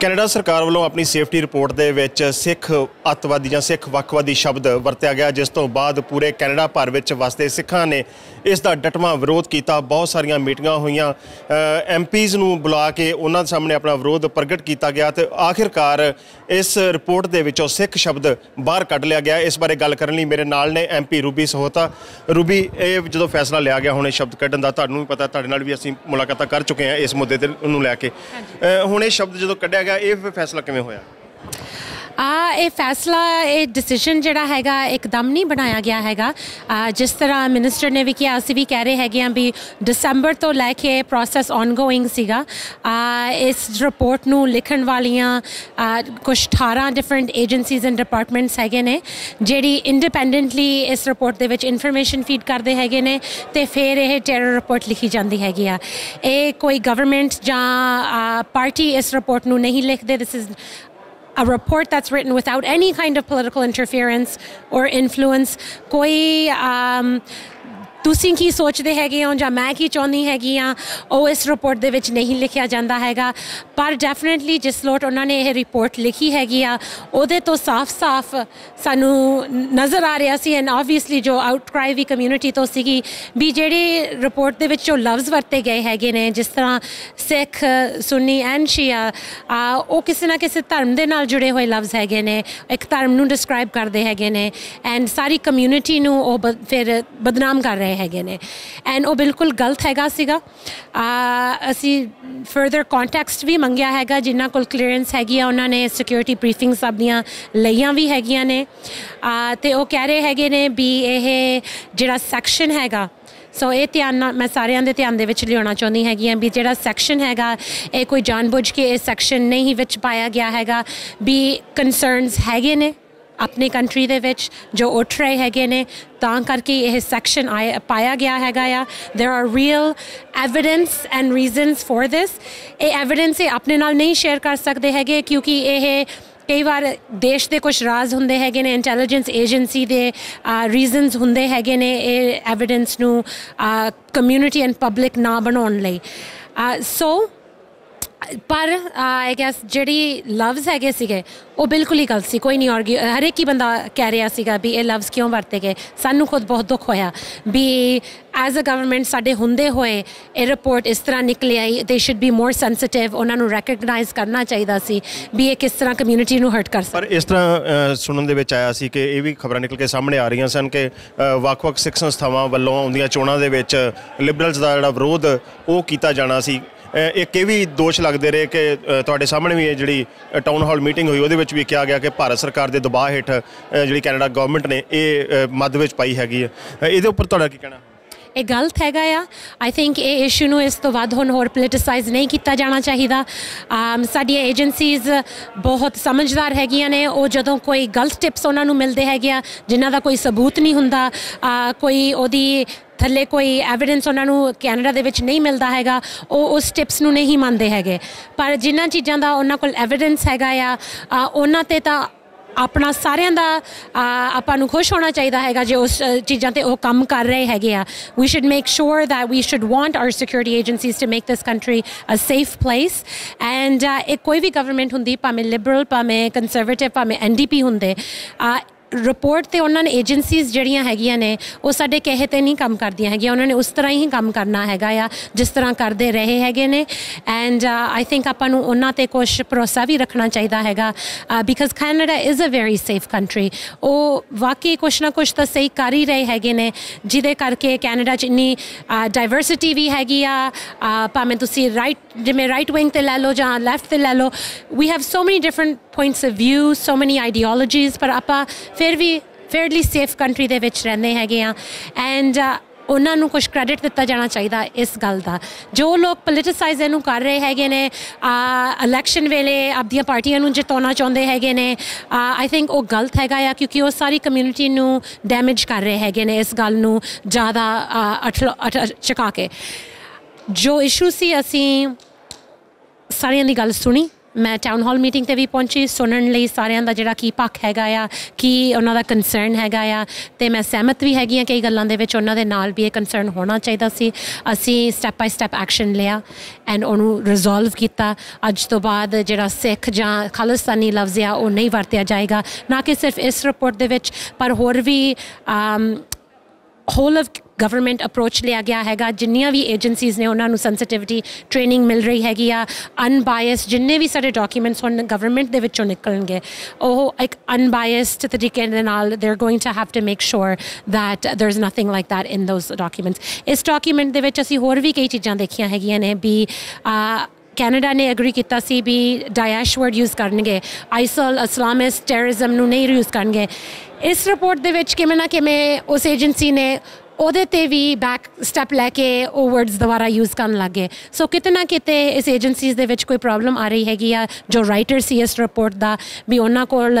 Canada ਸਰਕਾਰ ਵੱਲੋਂ ਆਪਣੀ ਸੇਫਟੀ ਰਿਪੋਰਟ ਦੇ ਵਿੱਚ ਸਿੱਖ ਅਤਵਾਦੀ ਜਾਂ ਸਿੱਖ ਵੱਖਵਾਦੀ ਸ਼ਬਦ ਵਰਤਿਆ ਗਿਆ ਜਿਸ ਤੋਂ ਬਾਅਦ ਪੂਰੇ ਕੈਨੇਡਾ ਭਰ ਵਿੱਚ ਵਸਦੇ ਸਿੱਖਾਂ ਨੇ ਇਸ ਦਾ ਡਟਵਾਂ ਵਿਰੋਧ ਕੀਤਾ ਬਹੁਤ ਸਾਰੀਆਂ ਮੀਟਿੰਗਾਂ ਹੋਈਆਂ ਐਮਪੀਜ਼ ਨੂੰ ਬੁਲਾ ਕੇ ਉਹਨਾਂ ਦੇ ਸਾਹਮਣੇ ਆਪਣਾ ਵਿਰੋਧ ਪ੍ਰਗਟ ਕੀਤਾ ਗਿਆ ਤੇ ਆਖਿਰਕਾਰ ਇਸ ਰਿਪੋਰਟ ਦੇ ਵਿੱਚੋਂ ਸਿੱਖ ਸ਼ਬਦ ਬਾਹਰ ਕੱਢ ਲਿਆ ਗਿਆ ਇਸ ਬਾਰੇ ਗੱਲ ਕਰਨ ਲਈ ਮੇਰੇ ਨਾਲ ਨੇ ਐਮਪੀ ਰੂਬੀ ਸਹੋਤਾ ਰੂਬੀ ਇਹ ਜਦੋਂ ਫੈਸਲਾ ਲਿਆ ਗਿਆ ਹੁਣ ਇਹ ਸ਼ਬਦ ਕੱਢਣ ਦਾ ਤੁਹਾਨੂੰ ਵੀ ਪਤਾ ਤੁਹਾਡੇ ਨਾਲ ਵੀ ਅਸੀਂ ਮੁਲਾਕਾਤਾਂ ਕਰ ਚੁੱਕੇ ਹਾਂ ਇਸ ਮੁੱਦੇ ਤੇ ਉਹਨੂੰ ਲੈ ਕੇ ਹੁਣ ਇਹ ਸ਼ਬਦ ਜਦੋਂ ਕੱਢਿਆ ਹੈਗਾ ਇਹ ਫੈਸਲਾ ਕਿਵੇਂ ਹੋਇਆ ਆ ਇਹ ਫੈਸਲਾ ਇਹ ਡਿਸੀਜਨ ਜਿਹੜਾ ਹੈਗਾ ਇੱਕਦਮ ਨਹੀਂ ਬਣਾਇਆ ਗਿਆ ਹੈਗਾ ਜਿਸ ਤਰ੍ਹਾਂ ਮਿਨਿਸਟਰ ਨੇ ਵੀ ਕਿਹਾ ਸੀ ਵੀ ਕਹਿ ਰਹੇ ਹੈਗੇ ਆ ਵੀ ਦਸੰਬਰ ਤੋਂ ਲੈ ਕੇ ਪ੍ਰੋਸੈਸ ਆਨਗੋਇੰਗ ਸੀਗਾ ਇਸ ਰਿਪੋਰਟ ਨੂੰ ਲਿਖਣ ਵਾਲੀਆਂ ਕੁਝ 18 ਡਿਫਰੈਂਟ ਏਜੰਸੀਜ਼ ਐਂਡ ਡਿਪਾਰਟਮੈਂਟਸ ਹੈਗੇ ਨੇ ਜਿਹੜੀ ਇੰਡੀਪੈਂਡੈਂਟਲੀ ਇਸ ਰਿਪੋਰਟ ਦੇ ਵਿੱਚ ਇਨਫੋਰਮੇਸ਼ਨ ਫੀਡ ਕਰਦੇ ਹੈਗੇ ਨੇ ਤੇ ਫਿਰ ਇਹ ਟੈਰਰ ਰਿਪੋਰਟ ਲਿਖੀ ਜਾਂਦੀ ਹੈਗੀ ਆ ਇਹ ਕੋਈ ਗਵਰਨਮੈਂਟ ਜਾਂ ਪਾਰਟੀ ਇਸ ਰਿਪੋਰਟ ਨੂੰ ਨਹੀਂ ਲਿਖਦੇ this is a report that's written without any kind of political interference or influence, um, ਤੁਸੀਂ ਕੀ ਸੋਚਦੇ ਹੈਗੇ ਹੋ ਜਾਂ ਮੈਂ ਕੀ ਚਾਹੁੰਦੀ ਹੈਗੀ ਆ ਉਹ ਇਸ ਰਿਪੋਰਟ ਦੇ ਵਿੱਚ ਨਹੀਂ ਲਿਖਿਆ ਜਾਂਦਾ ਹੈਗਾ ਪਰ ਡੈਫੀਨਿਟਲੀ ਜਿਸ ਲੋਟ ਉਹਨਾਂ ਨੇ ਇਹ ਰਿਪੋਰਟ ਲਿਖੀ ਹੈਗੀ ਆ ਉਹਦੇ ਤੋਂ ਸਾਫ਼-ਸਾਫ਼ ਸਾਨੂੰ ਨਜ਼ਰ ਆ ਰਿਹਾ ਸੀ ਐਂਡ ਆਬਵੀਅਸਲੀ ਜੋ ਆਊਟਕ੍ਰਾਈ ਵੀ ਕਮਿਊਨਿਟੀ ਤੋਂ ਸੀਗੀ ਵੀ ਜਿਹੜੇ ਰਿਪੋਰਟ ਦੇ ਵਿੱਚ ਜੋ ਲਫ਼ਜ਼ ਵਰਤੇ ਗਏ ਹੈਗੇ ਨੇ ਜਿਸ ਤਰ੍ਹਾਂ ਸਿੱਖ ਸੁੰਨੀ ਐਂਡ ਸ਼ੀਆ ਆ ਉਹ ਕਿਸੇ ਨਾ ਕਿਸੇ ਧਰਮ ਦੇ ਨਾਲ ਜੁੜੇ ਹੋਏ ਲਫ਼ਜ਼ ਹੈਗੇ ਨੇ ਇੱਕ ਧਰਮ ਨੂੰ ਡਿਸਕ੍ਰਾਈਬ ਕਰਦੇ ਹੈਗੇ ਨੇ ਐਂਡ ਸਾਰੀ ਕਮਿਊਨਿਟੀ ਨੂੰ ਉਹ ਫਿਰ ਬਦਨਾਮ ਕਰ ਰਹੇ ਹੈਗੇ ਨੇ ਐਂਡ ਉਹ ਬਿਲਕੁਲ ਗਲਤ ਹੈਗਾ ਸੀਗਾ ਅਸੀਂ ਫਰਦਰ ਕੰਟੈਕਸਟ ਵੀ ਮੰਗਿਆ ਹੈਗਾ ਜਿੰਨਾ ਕੋਲ ਕਲੀਅਰੈਂਸ ਹੈਗੀ ਆ ਉਹਨਾਂ ਨੇ ਸਿਕਿਉਰਿਟੀ ਬਰੀਫਿੰਗ ਸਭ ਦੀਆਂ ਲਈਆਂ ਵੀ ਹੈਗੀਆਂ ਨੇ ਆ ਤੇ ਉਹ ਕਹਿ ਰਹੇ ਹੈਗੇ ਨੇ ਵੀ ਇਹ ਜਿਹੜਾ ਸੈਕਸ਼ਨ ਹੈਗਾ ਸੋ ਇਹ ਧਿਆਨ ਮੈਂ ਸਾਰਿਆਂ ਦੇ ਧਿਆਨ ਦੇ ਵਿੱਚ ਲਿਆਉਣਾ ਚਾਹੁੰਦੀ ਹੈਗੀ ਆ ਵੀ ਜਿਹੜਾ ਸੈਕਸ਼ਨ ਹੈਗਾ ਇਹ ਕੋਈ ਜਾਣਬੁੱਝ ਕੇ ਇਹ ਸੈਕਸ਼ਨ ਨਹੀਂ ਵਿੱਚ ਪਾਇਆ ਗਿਆ ਹੈਗਾ ਵੀ ਕਨਸਰਨਸ ਹੈਗੇ ਨੇ ਆਪਣੇ ਕੰਟਰੀ ਦੇ ਵਿੱਚ ਜੋ ਉੱਠ ਰਹੇ ਹੈਗੇ ਨੇ ਤਾਂ ਕਰਕੇ ਇਹ ਸੈਕਸ਼ਨ ਆਇਆ ਪਾਇਆ ਗਿਆ ਹੈਗਾ ਆ there are real evidence and reasons for this ਇਹ ਐਵਿਡੈਂਸ ਇਹ ਆਪਣੇ ਨਾਲ ਨਹੀਂ ਸ਼ੇਅਰ ਕਰ ਸਕਦੇ ਹੈਗੇ ਕਿਉਂਕਿ ਇਹ ਕਈ ਵਾਰ ਦੇਸ਼ ਦੇ ਕੁਝ ਰਾਜ਼ ਹੁੰਦੇ ਹੈਗੇ ਨੇ ਇੰਟੈਲੀਜੈਂਸ ਏਜੰਸੀ ਦੇ ਰੀਜ਼ਨਸ ਹੁੰਦੇ ਹੈਗੇ ਨੇ ਇਹ ਐਵਿਡੈਂਸ ਨੂੰ ਕਮਿਊਨਿਟੀ ਐਂਡ ਪਬਲਿਕ ਨਾ ਬਣਾਉਣ ਲਈ ਸੋ ਪਰ ਆਈ ਗੈਸ ਜਿਹੜੀ ਲਵਸ ਹੈਗੇ ਸੀਗੇ ਉਹ ਬਿਲਕੁਲ ਹੀ ਗਲਤ ਸੀ ਕੋਈ ਨਹੀਂ ਆਰਗੂ ਹਰ ਇੱਕ ਹੀ ਬੰਦਾ ਕਹਿ ਰਿਹਾ ਸੀਗਾ ਵੀ ਇਹ ਲਵਸ ਕਿਉਂ ਵਰਤੇ ਗਏ ਸਾਨੂੰ ਖੁਦ ਬਹੁਤ ਦੁੱਖ ਹੋਇਆ ਵੀ ਐਜ਼ ਅ ਗਵਰਨਮੈਂਟ ਸਾਡੇ ਹੁੰਦੇ ਹੋਏ ਇਹ ਰਿਪੋਰਟ ਇਸ ਤਰ੍ਹਾਂ ਨਿਕਲੀ ਆਈ ਦੇ ਸ਼ੁੱਡ ਬੀ ਮੋਰ ਸੈਂਸਿਟਿਵ ਉਹਨਾਂ ਨੂੰ ਰੈਕਗਨਾਈਜ਼ ਕਰਨਾ ਚਾਹੀਦਾ ਸੀ ਵੀ ਇਹ ਕਿਸ ਤਰ੍ਹਾਂ ਕਮਿਊਨਿਟੀ ਨੂੰ ਹਰਟ ਕਰ ਸਕਦਾ ਪਰ ਇਸ ਤਰ੍ਹਾਂ ਸੁਣਨ ਦੇ ਵਿੱਚ ਆਇਆ ਸੀ ਕਿ ਇਹ ਵੀ ਖਬਰਾਂ ਨਿਕਲ ਕੇ ਸਾਹਮਣੇ ਆ ਰਹੀਆਂ ਸਨ ਕਿ ਵੱਖ-ਵੱਖ ਸਿੱਖ ਸੰਸਥਾਵਾਂ ਵੱਲੋਂ ਆਉਂਦੀਆਂ ਚੋਣਾਂ ਦੇ ਵਿੱਚ ਲਿਬਰਲਸ ਦਾ ਜਿਹੜਾ ਵਿਰੋਧ ਉਹ ਕੀਤਾ ਜਾਣਾ ਸੀ ਇੱਕ ਇਹ ਵੀ ਦੋਸ਼ ਲੱਗਦੇ ਰਹੇ ਕਿ ਤੁਹਾਡੇ ਸਾਹਮਣੇ ਵੀ ਇਹ ਜਿਹੜੀ ਟਾਊਨ ਹਾਲ ਮੀਟਿੰਗ ਹੋਈ ਉਹਦੇ ਵਿੱਚ ਵੀ ਕਿਹਾ ਗਿਆ ਕਿ ਭਾਰਤ ਸਰਕਾਰ ਦੇ ਦਬਾਅ ਹੇਠ ਜਿਹੜੀ ਕੈਨੇਡਾ ਗਵਰਨਮੈਂਟ ਨੇ ਇਹ ਮੱਧ ਵਿੱਚ ਪਾਈ ਹੈਗੀ ਹੈ ਇਹਦੇ ਉੱਪਰ ਤੁਹਾਡਾ ਕੀ ਕਹਿਣਾ ਇਹ ਗਲਤ ਹੈਗਾ ਆ ਆਈ ਥਿੰਕ ਇਹ ਇਸ਼ੂ ਨੂੰ ਇਸ ਤੋਂ ਵੱਧ ਹੁਣ ਹੋਰ ਪੋਲਿਟਿਸਾਈਜ਼ ਨਹੀਂ ਕੀਤਾ ਜਾਣਾ ਚਾਹੀਦਾ um, ਸਾਡੀਆਂ ਏਜੰਸੀਜ਼ ਬਹੁਤ ਸਮਝਦਾਰ ਹੈਗੀਆਂ ਨੇ ਉਹ ਜਦੋਂ ਕੋਈ ਗਲਤ ਟਿਪਸ ਉਹਨਾਂ ਨੂੰ ਮਿਲਦੇ ਹੈਗੇ ਆ ਜਿਨ੍ਹਾਂ ਦਾ ਕੋਈ ਸਬੂਤ ਨਹੀਂ ਹੁੰਦਾ ਕੋਈ ਉਹਦੀ ਥੱਲੇ ਕੋਈ ਐਵੀਡੈਂਸ ਉਹਨਾਂ ਨੂੰ ਕੈਨੇਡਾ ਦੇ ਵਿੱਚ ਨਹੀਂ ਮਿਲਦਾ ਹੈਗਾ ਉਹ ਉਸ ਟਿਪਸ ਨੂੰ ਨਹੀਂ ਮੰਨਦੇ ਹੈਗੇ ਪਰ ਜਿਨ੍ਹਾਂ ਚੀਜ਼ਾਂ ਦਾ ਉਹਨਾਂ ਕੋਲ ਐਵੀਡੈਂਸ ਹੈਗਾ ਆ ਉਹਨਾਂ ਤੇ ਤਾਂ ਆਪਣਾ ਸਾਰਿਆਂ ਦਾ ਆਪਾਂ ਨੂੰ ਖੁਸ਼ ਹੋਣਾ ਚਾਹੀਦਾ ਹੈਗਾ ਜੇ ਉਸ ਚੀਜ਼ਾਂ ਤੇ ਉਹ ਕੰਮ ਕਰ ਰਹੇ ਹੈਗੇ ਆ we should make sure that we should want our security agencies to make this country a safe place and ਇਹ ਕੋਈ ਵੀ ਗਵਰਨਮੈਂਟ ਹੁੰਦੀ ਭਾਵੇਂ ਲਿਬਰਲ ਭਾਵੇਂ ਕੰਜ਼ਰਵੇਟਿਵ ਭਾਵੇਂ ਐਨਡੀਪੀ ਹੁੰਦੇ ਰਿਪੋਰਟ ਤੇ ਉਹਨਾਂ ਨੇ ਏਜੰਸੀਜ਼ ਜਿਹੜੀਆਂ ਹੈਗੀਆਂ ਨੇ ਉਹ ਸਾਡੇ ਕਹੇ ਤੇ ਨਹੀਂ ਕੰਮ ਕਰਦੀਆਂ ਹੈਗੀਆਂ ਉਹਨਾਂ ਨੇ ਉਸ ਤਰ੍ਹਾਂ ਹੀ ਕੰਮ ਕਰਨਾ ਹੈਗਾ ਆ ਜਿਸ ਤਰ੍ਹਾਂ ਕਰਦੇ ਰਹੇ ਹੈਗੇ ਨੇ ਐਂਡ ਆਈ ਥਿੰਕ ਆਪਾਂ ਨੂੰ ਉਹਨਾਂ ਤੇ ਕੁਝ ਭਰੋਸਾ ਵੀ ਰੱਖਣਾ ਚਾਹੀਦਾ ਹੈਗਾ because Canada is a very safe country ਉਹ ਵਾਕਈ ਕੁਛ ਨਾ ਕੁਛ ਤਾਂ ਸਹੀ ਕਰ ਹੀ ਰਹੇ ਹੈਗੇ ਨੇ ਜਿਹਦੇ ਕਰਕੇ ਕੈਨੇਡਾ 'ਚ ਇੰਨੀ ਡਾਈਵਰਸਿਟੀ uh, ਵੀ ਹੈਗੀ ਆ uh, ਭਾਵੇਂ ਤੁਸੀਂ ਰਾਈਟ ਜਿਵੇਂ ਰਾਈਟ ਵਿੰਗ ਤੇ ਲੈ ਲਓ ਜਾਂ ਲੈਫਟ ਤੇ ਲੈ ਲਓ we have so many different points of view so many ideologies ਪਰ ਆਪਾਂ ਫਿਰ ਵੀ ਫੇਅਰਲੀ ਸੇਫ ਕੰਟਰੀ ਦੇ ਵਿੱਚ ਰਹਿੰਦੇ ਹੈਗੇ ਆ ਐਂਡ ਉਹਨਾਂ ਨੂੰ ਕੁਝ ਕ੍ਰੈਡਿਟ ਦਿੱਤਾ ਜਾਣਾ ਚਾਹੀਦਾ ਇਸ ਗੱਲ ਦਾ ਜੋ ਲੋਕ ਪੋਲਿਟਿਸਾਈਜ਼ ਇਹਨੂੰ ਕਰ ਰਹੇ ਹੈਗੇ ਨੇ ਆ ਇਲੈਕਸ਼ਨ ਵੇਲੇ ਆਪਦੀਆਂ ਪਾਰਟੀਆਂ ਨੂੰ ਜਿਤਾਉਣਾ ਚਾਹੁੰਦੇ ਹੈਗੇ ਨੇ ਆਈ ਥਿੰਕ ਉਹ ਗਲਤ ਹੈਗਾ ਆ ਕਿਉਂਕਿ ਉਹ ਸਾਰੀ ਕਮਿਊਨਿਟੀ ਨੂੰ ਡੈਮੇਜ ਕਰ ਰਹੇ ਹੈਗੇ ਨੇ ਇਸ ਗੱਲ ਨੂੰ ਜ਼ਿਆਦਾ ਚਕਾ ਕੇ ਜੋ ਇਸ਼ੂ ਸੀ ਅਸੀਂ ਸਾਰਿਆਂ ਦੀ ਗੱਲ ਸੁਣੀ ਮੈਂ ਟਾਊਨ ਹਾਲ ਮੀਟਿੰਗ ਤੇ ਵੀ ਪਹੁੰਚੀ ਸੁਣਨ ਲਈ ਸਾਰਿਆਂ ਦਾ ਜਿਹੜਾ ਕੀ ਪੱਖ ਹੈਗਾ ਆ ਕੀ ਉਹਨਾਂ ਦਾ ਕਨਸਰਨ ਹੈਗਾ ਆ ਤੇ ਮੈਂ ਸਹਿਮਤ ਵੀ ਹੈਗੀ ਆ ਕਈ ਗੱਲਾਂ ਦੇ ਵਿੱਚ ਉਹਨਾਂ ਦੇ ਨਾਲ ਵੀ ਇਹ ਕਨਸਰਨ ਹੋਣਾ ਚਾਹੀਦਾ ਸੀ ਅਸੀਂ ਸਟੈਪ ਬਾਈ ਸਟੈਪ ਐਕਸ਼ਨ ਲਿਆ ਐਂਡ ਉਹਨੂੰ ਰਿਜ਼ੋਲਵ ਕੀਤਾ ਅੱਜ ਤੋਂ ਬਾਅਦ ਜਿਹੜਾ ਸਿੱਖ ਜਾਂ ਖਾਲਸਤਾਨੀ ਲਫ਼ਜ਼ ਆ ਉਹ ਨਹੀਂ ਵਰਤਿਆ ਜਾਏਗਾ ਨਾ ਕਿ ਸਿਰਫ ਇਸ ਰਿਪੋਰਟ ਦੇ ਵਿੱਚ ਪਰ ਹੋਰ ਵੀ ਹੋਲ ਆਫ ਗਵਰਨਮੈਂਟ ਅਪਰੋਚ ਲਿਆ ਗਿਆ ਹੈਗਾ ਜਿੰਨੀਆਂ ਵੀ ਏਜੰਸੀਜ਼ ਨੇ ਉਹਨਾਂ ਨੂੰ ਸੈਂਸਿਟਿਵਿਟੀ ਟ੍ਰੇਨਿੰਗ ਮਿਲ ਰਹੀ ਹੈਗੀ ਆ ਅਨਬਾਇਸ ਜਿੰਨੇ ਵੀ ਸਾਡੇ ਡਾਕੂਮੈਂਟਸ ਹੁਣ ਗਵਰਨਮੈਂਟ ਦੇ ਵਿੱਚੋਂ ਨਿਕਲਣਗੇ ਉਹ ਇੱਕ ਅਨਬਾਇਸ ਤਰੀਕੇ ਦੇ ਨਾਲ they are going to have to make sure that there is nothing like that in those documents ਇਸ ਡਾਕੂਮੈਂਟ ਦੇ ਵਿੱਚ ਅਸੀਂ ਹੋਰ ਵੀ ਕਈ ਚੀਜ਼ਾਂ ਦੇਖੀਆਂ ਹੈਗੀਆਂ ਨੇ ਵੀ ਆ ਕੈਨੇਡਾ ਨੇ ਐਗਰੀ ਕੀਤਾ ਸੀ ਵੀ ਡਾਇਸ਼ ਵਰਡ ਯੂਜ਼ ਕਰਨਗੇ ਆਈਸਲ ਅਸਲਾਮਿਸ ਟੈਰਰਿਜ਼ਮ ਨੂੰ ਨਹੀਂ ਯੂਜ਼ ਕਰਨਗੇ ਇਸ ਰਿਪੋਰਟ ਦੇ ਵਿੱਚ ਕਿਵੇਂ ਨਾ ਕਿਵੇਂ ਉਸ ਏਜੰਸੀ ਨੇ ਉਹਦੇ ਤੇ ਵੀ ਬੈਕ ਸਟੈਪ ਲੈ ਕੇ ਉਹ ਵਰਡਸ ਦੁਆਰਾ ਯੂਜ਼ ਕਰਨ ਲੱਗੇ ਸੋ ਕਿਤਨਾ ਕਿਤੇ ਇਸ ਏਜੰਸੀਜ਼ ਦੇ ਵਿੱਚ ਕੋਈ ਪ੍ਰੋਬਲਮ ਆ ਰਹੀ ਹੈਗੀ ਆ ਜੋ ਰਾਈਟਰ ਸੀ ਇਸ ਰਿਪੋਰਟ ਦਾ ਵੀ ਉਹਨਾਂ ਕੋਲ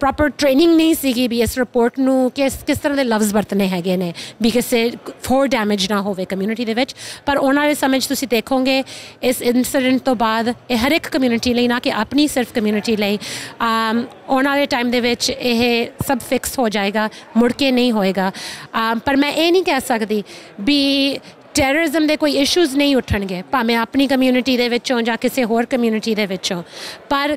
ਪ੍ਰੋਪਰ ਟ੍ਰੇਨਿੰਗ ਨਹੀਂ ਸੀਗੀ ਵੀ ਇਸ ਰਿਪੋਰਟ ਨੂੰ ਕਿਸ ਕਿਸ ਤਰ੍ਹਾਂ ਦੇ ਲਵਜ਼ ਵਰਤਨੇ ਹੈਗੇ ਨੇ ਵੀ ਇਟ ਫੋਰ ਡੈਮੇਜ ਨਾ ਹੋਵੇ ਕਮਿਊਨਿਟੀ ਦੇ ਵਿੱਚ ਪਰ ਉਹਨਾਂ ਦੇ ਸਮਝ ਤੁਸੀਂ ਦੇਖੋਗੇ ਇਸ ਇਨਸੀਡੈਂਟ ਤੋਂ ਬਾਅਦ ਇਹ ਹਰ ਇੱਕ ਕਮਿਊਨਿਟੀ ਲਈ ਨਾ ਕਿ ਆਪਣੀ ਸਿਰਫ ਕਮਿਊਨਿਟੀ ਲਈ ਉਹਨਾਂ ਦੇ ਟਾਈਮ ਦੇ ਵਿੱਚ ਇਹ ਸਭ ਫਿਕਸ ਹੋ ਜਾਏਗਾ ਮੁੜ ਕੇ ਨਹੀਂ ਹੋਏਗਾ ਪਰ ਮੈਂ ਇਹ ਨਹੀਂ ਕਹਿ ਸਕਦੀ ਵੀ ਟੈਰਰਿਜ਼ਮ ਦੇ ਕੋਈ ਇਸ਼ੂਜ਼ ਨਹੀਂ ਉੱਠਣਗੇ ਭਾਵੇਂ ਆਪਣੀ ਕਮਿਊਨਿਟੀ ਦੇ ਵਿੱਚੋਂ ਜਾਂ ਕਿਸੇ ਹੋਰ ਕਮਿਊਨਿਟੀ ਦੇ ਵਿੱਚੋਂ ਪਰ